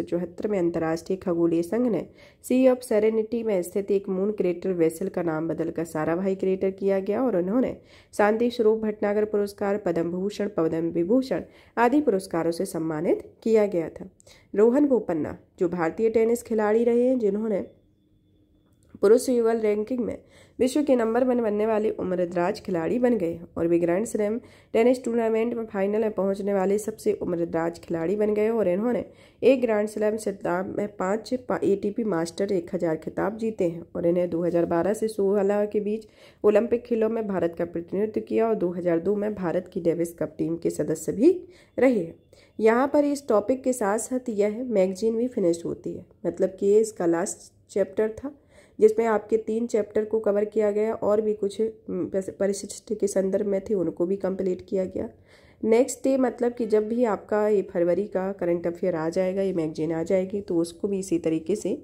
में अंतर्राष्ट्रीय खगोलीय संघ ने सी ऑफ सेरेनिटी में स्थित एक मून क्रेटर वेसल का नाम बदलकर साराभाई क्रेटर किया गया और उन्होंने शांति स्वरूप भटनागर पुरस्कार पद्म भूषण पद्म विभूषण आदि पुरस्कारों से सम्मानित किया गया था रोहन बोपन्ना जो भारतीय टेनिस खिलाड़ी रहे हैं जिन्होंने पुरुष युगल रैंकिंग में विश्व के नंबर वन बनने वाले उम्रदराज खिलाड़ी बन गए और वे ग्रैंड स्लैम टेनिस टूर्नामेंट में फाइनल में पहुंचने वाले सबसे उम्रदराज खिलाड़ी बन गए और इन्होंने एक ग्रैंड स्लैम खिताब में पाँच ए मास्टर एक हज़ार खिताब जीते हैं और इन्हें 2012 से सोलह के बीच ओलंपिक खेलों में भारत का प्रतिनिधित्व किया और दो में भारत की डेविस कप टीम के सदस्य भी रहे हैं यहाँ पर इस टॉपिक के साथ साथ यह मैगजीन भी फिनिश होती है मतलब कि ये इसका लास्ट चैप्टर था जिसमें आपके तीन चैप्टर को कवर किया गया और भी कुछ परिशिष्ट के संदर्भ में थे उनको भी कंप्लीट किया गया नेक्स्ट डे मतलब कि जब भी आपका ये फरवरी का करंट अफेयर आ जाएगा ये मैगजीन आ जाएगी तो उसको भी इसी तरीके से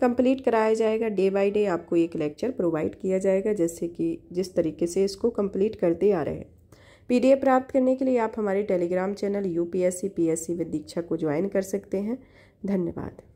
कंप्लीट कराया जाएगा डे बाय डे आपको एक लेक्चर प्रोवाइड किया जाएगा जैसे कि जिस तरीके से इसको कंप्लीट करते आ रहे हैं पीडीएफ प्राप्त करने के लिए आप हमारे Telegram channel U P S C S C with Diksha को ज्वाइन कर सकते हैं धन्यवाद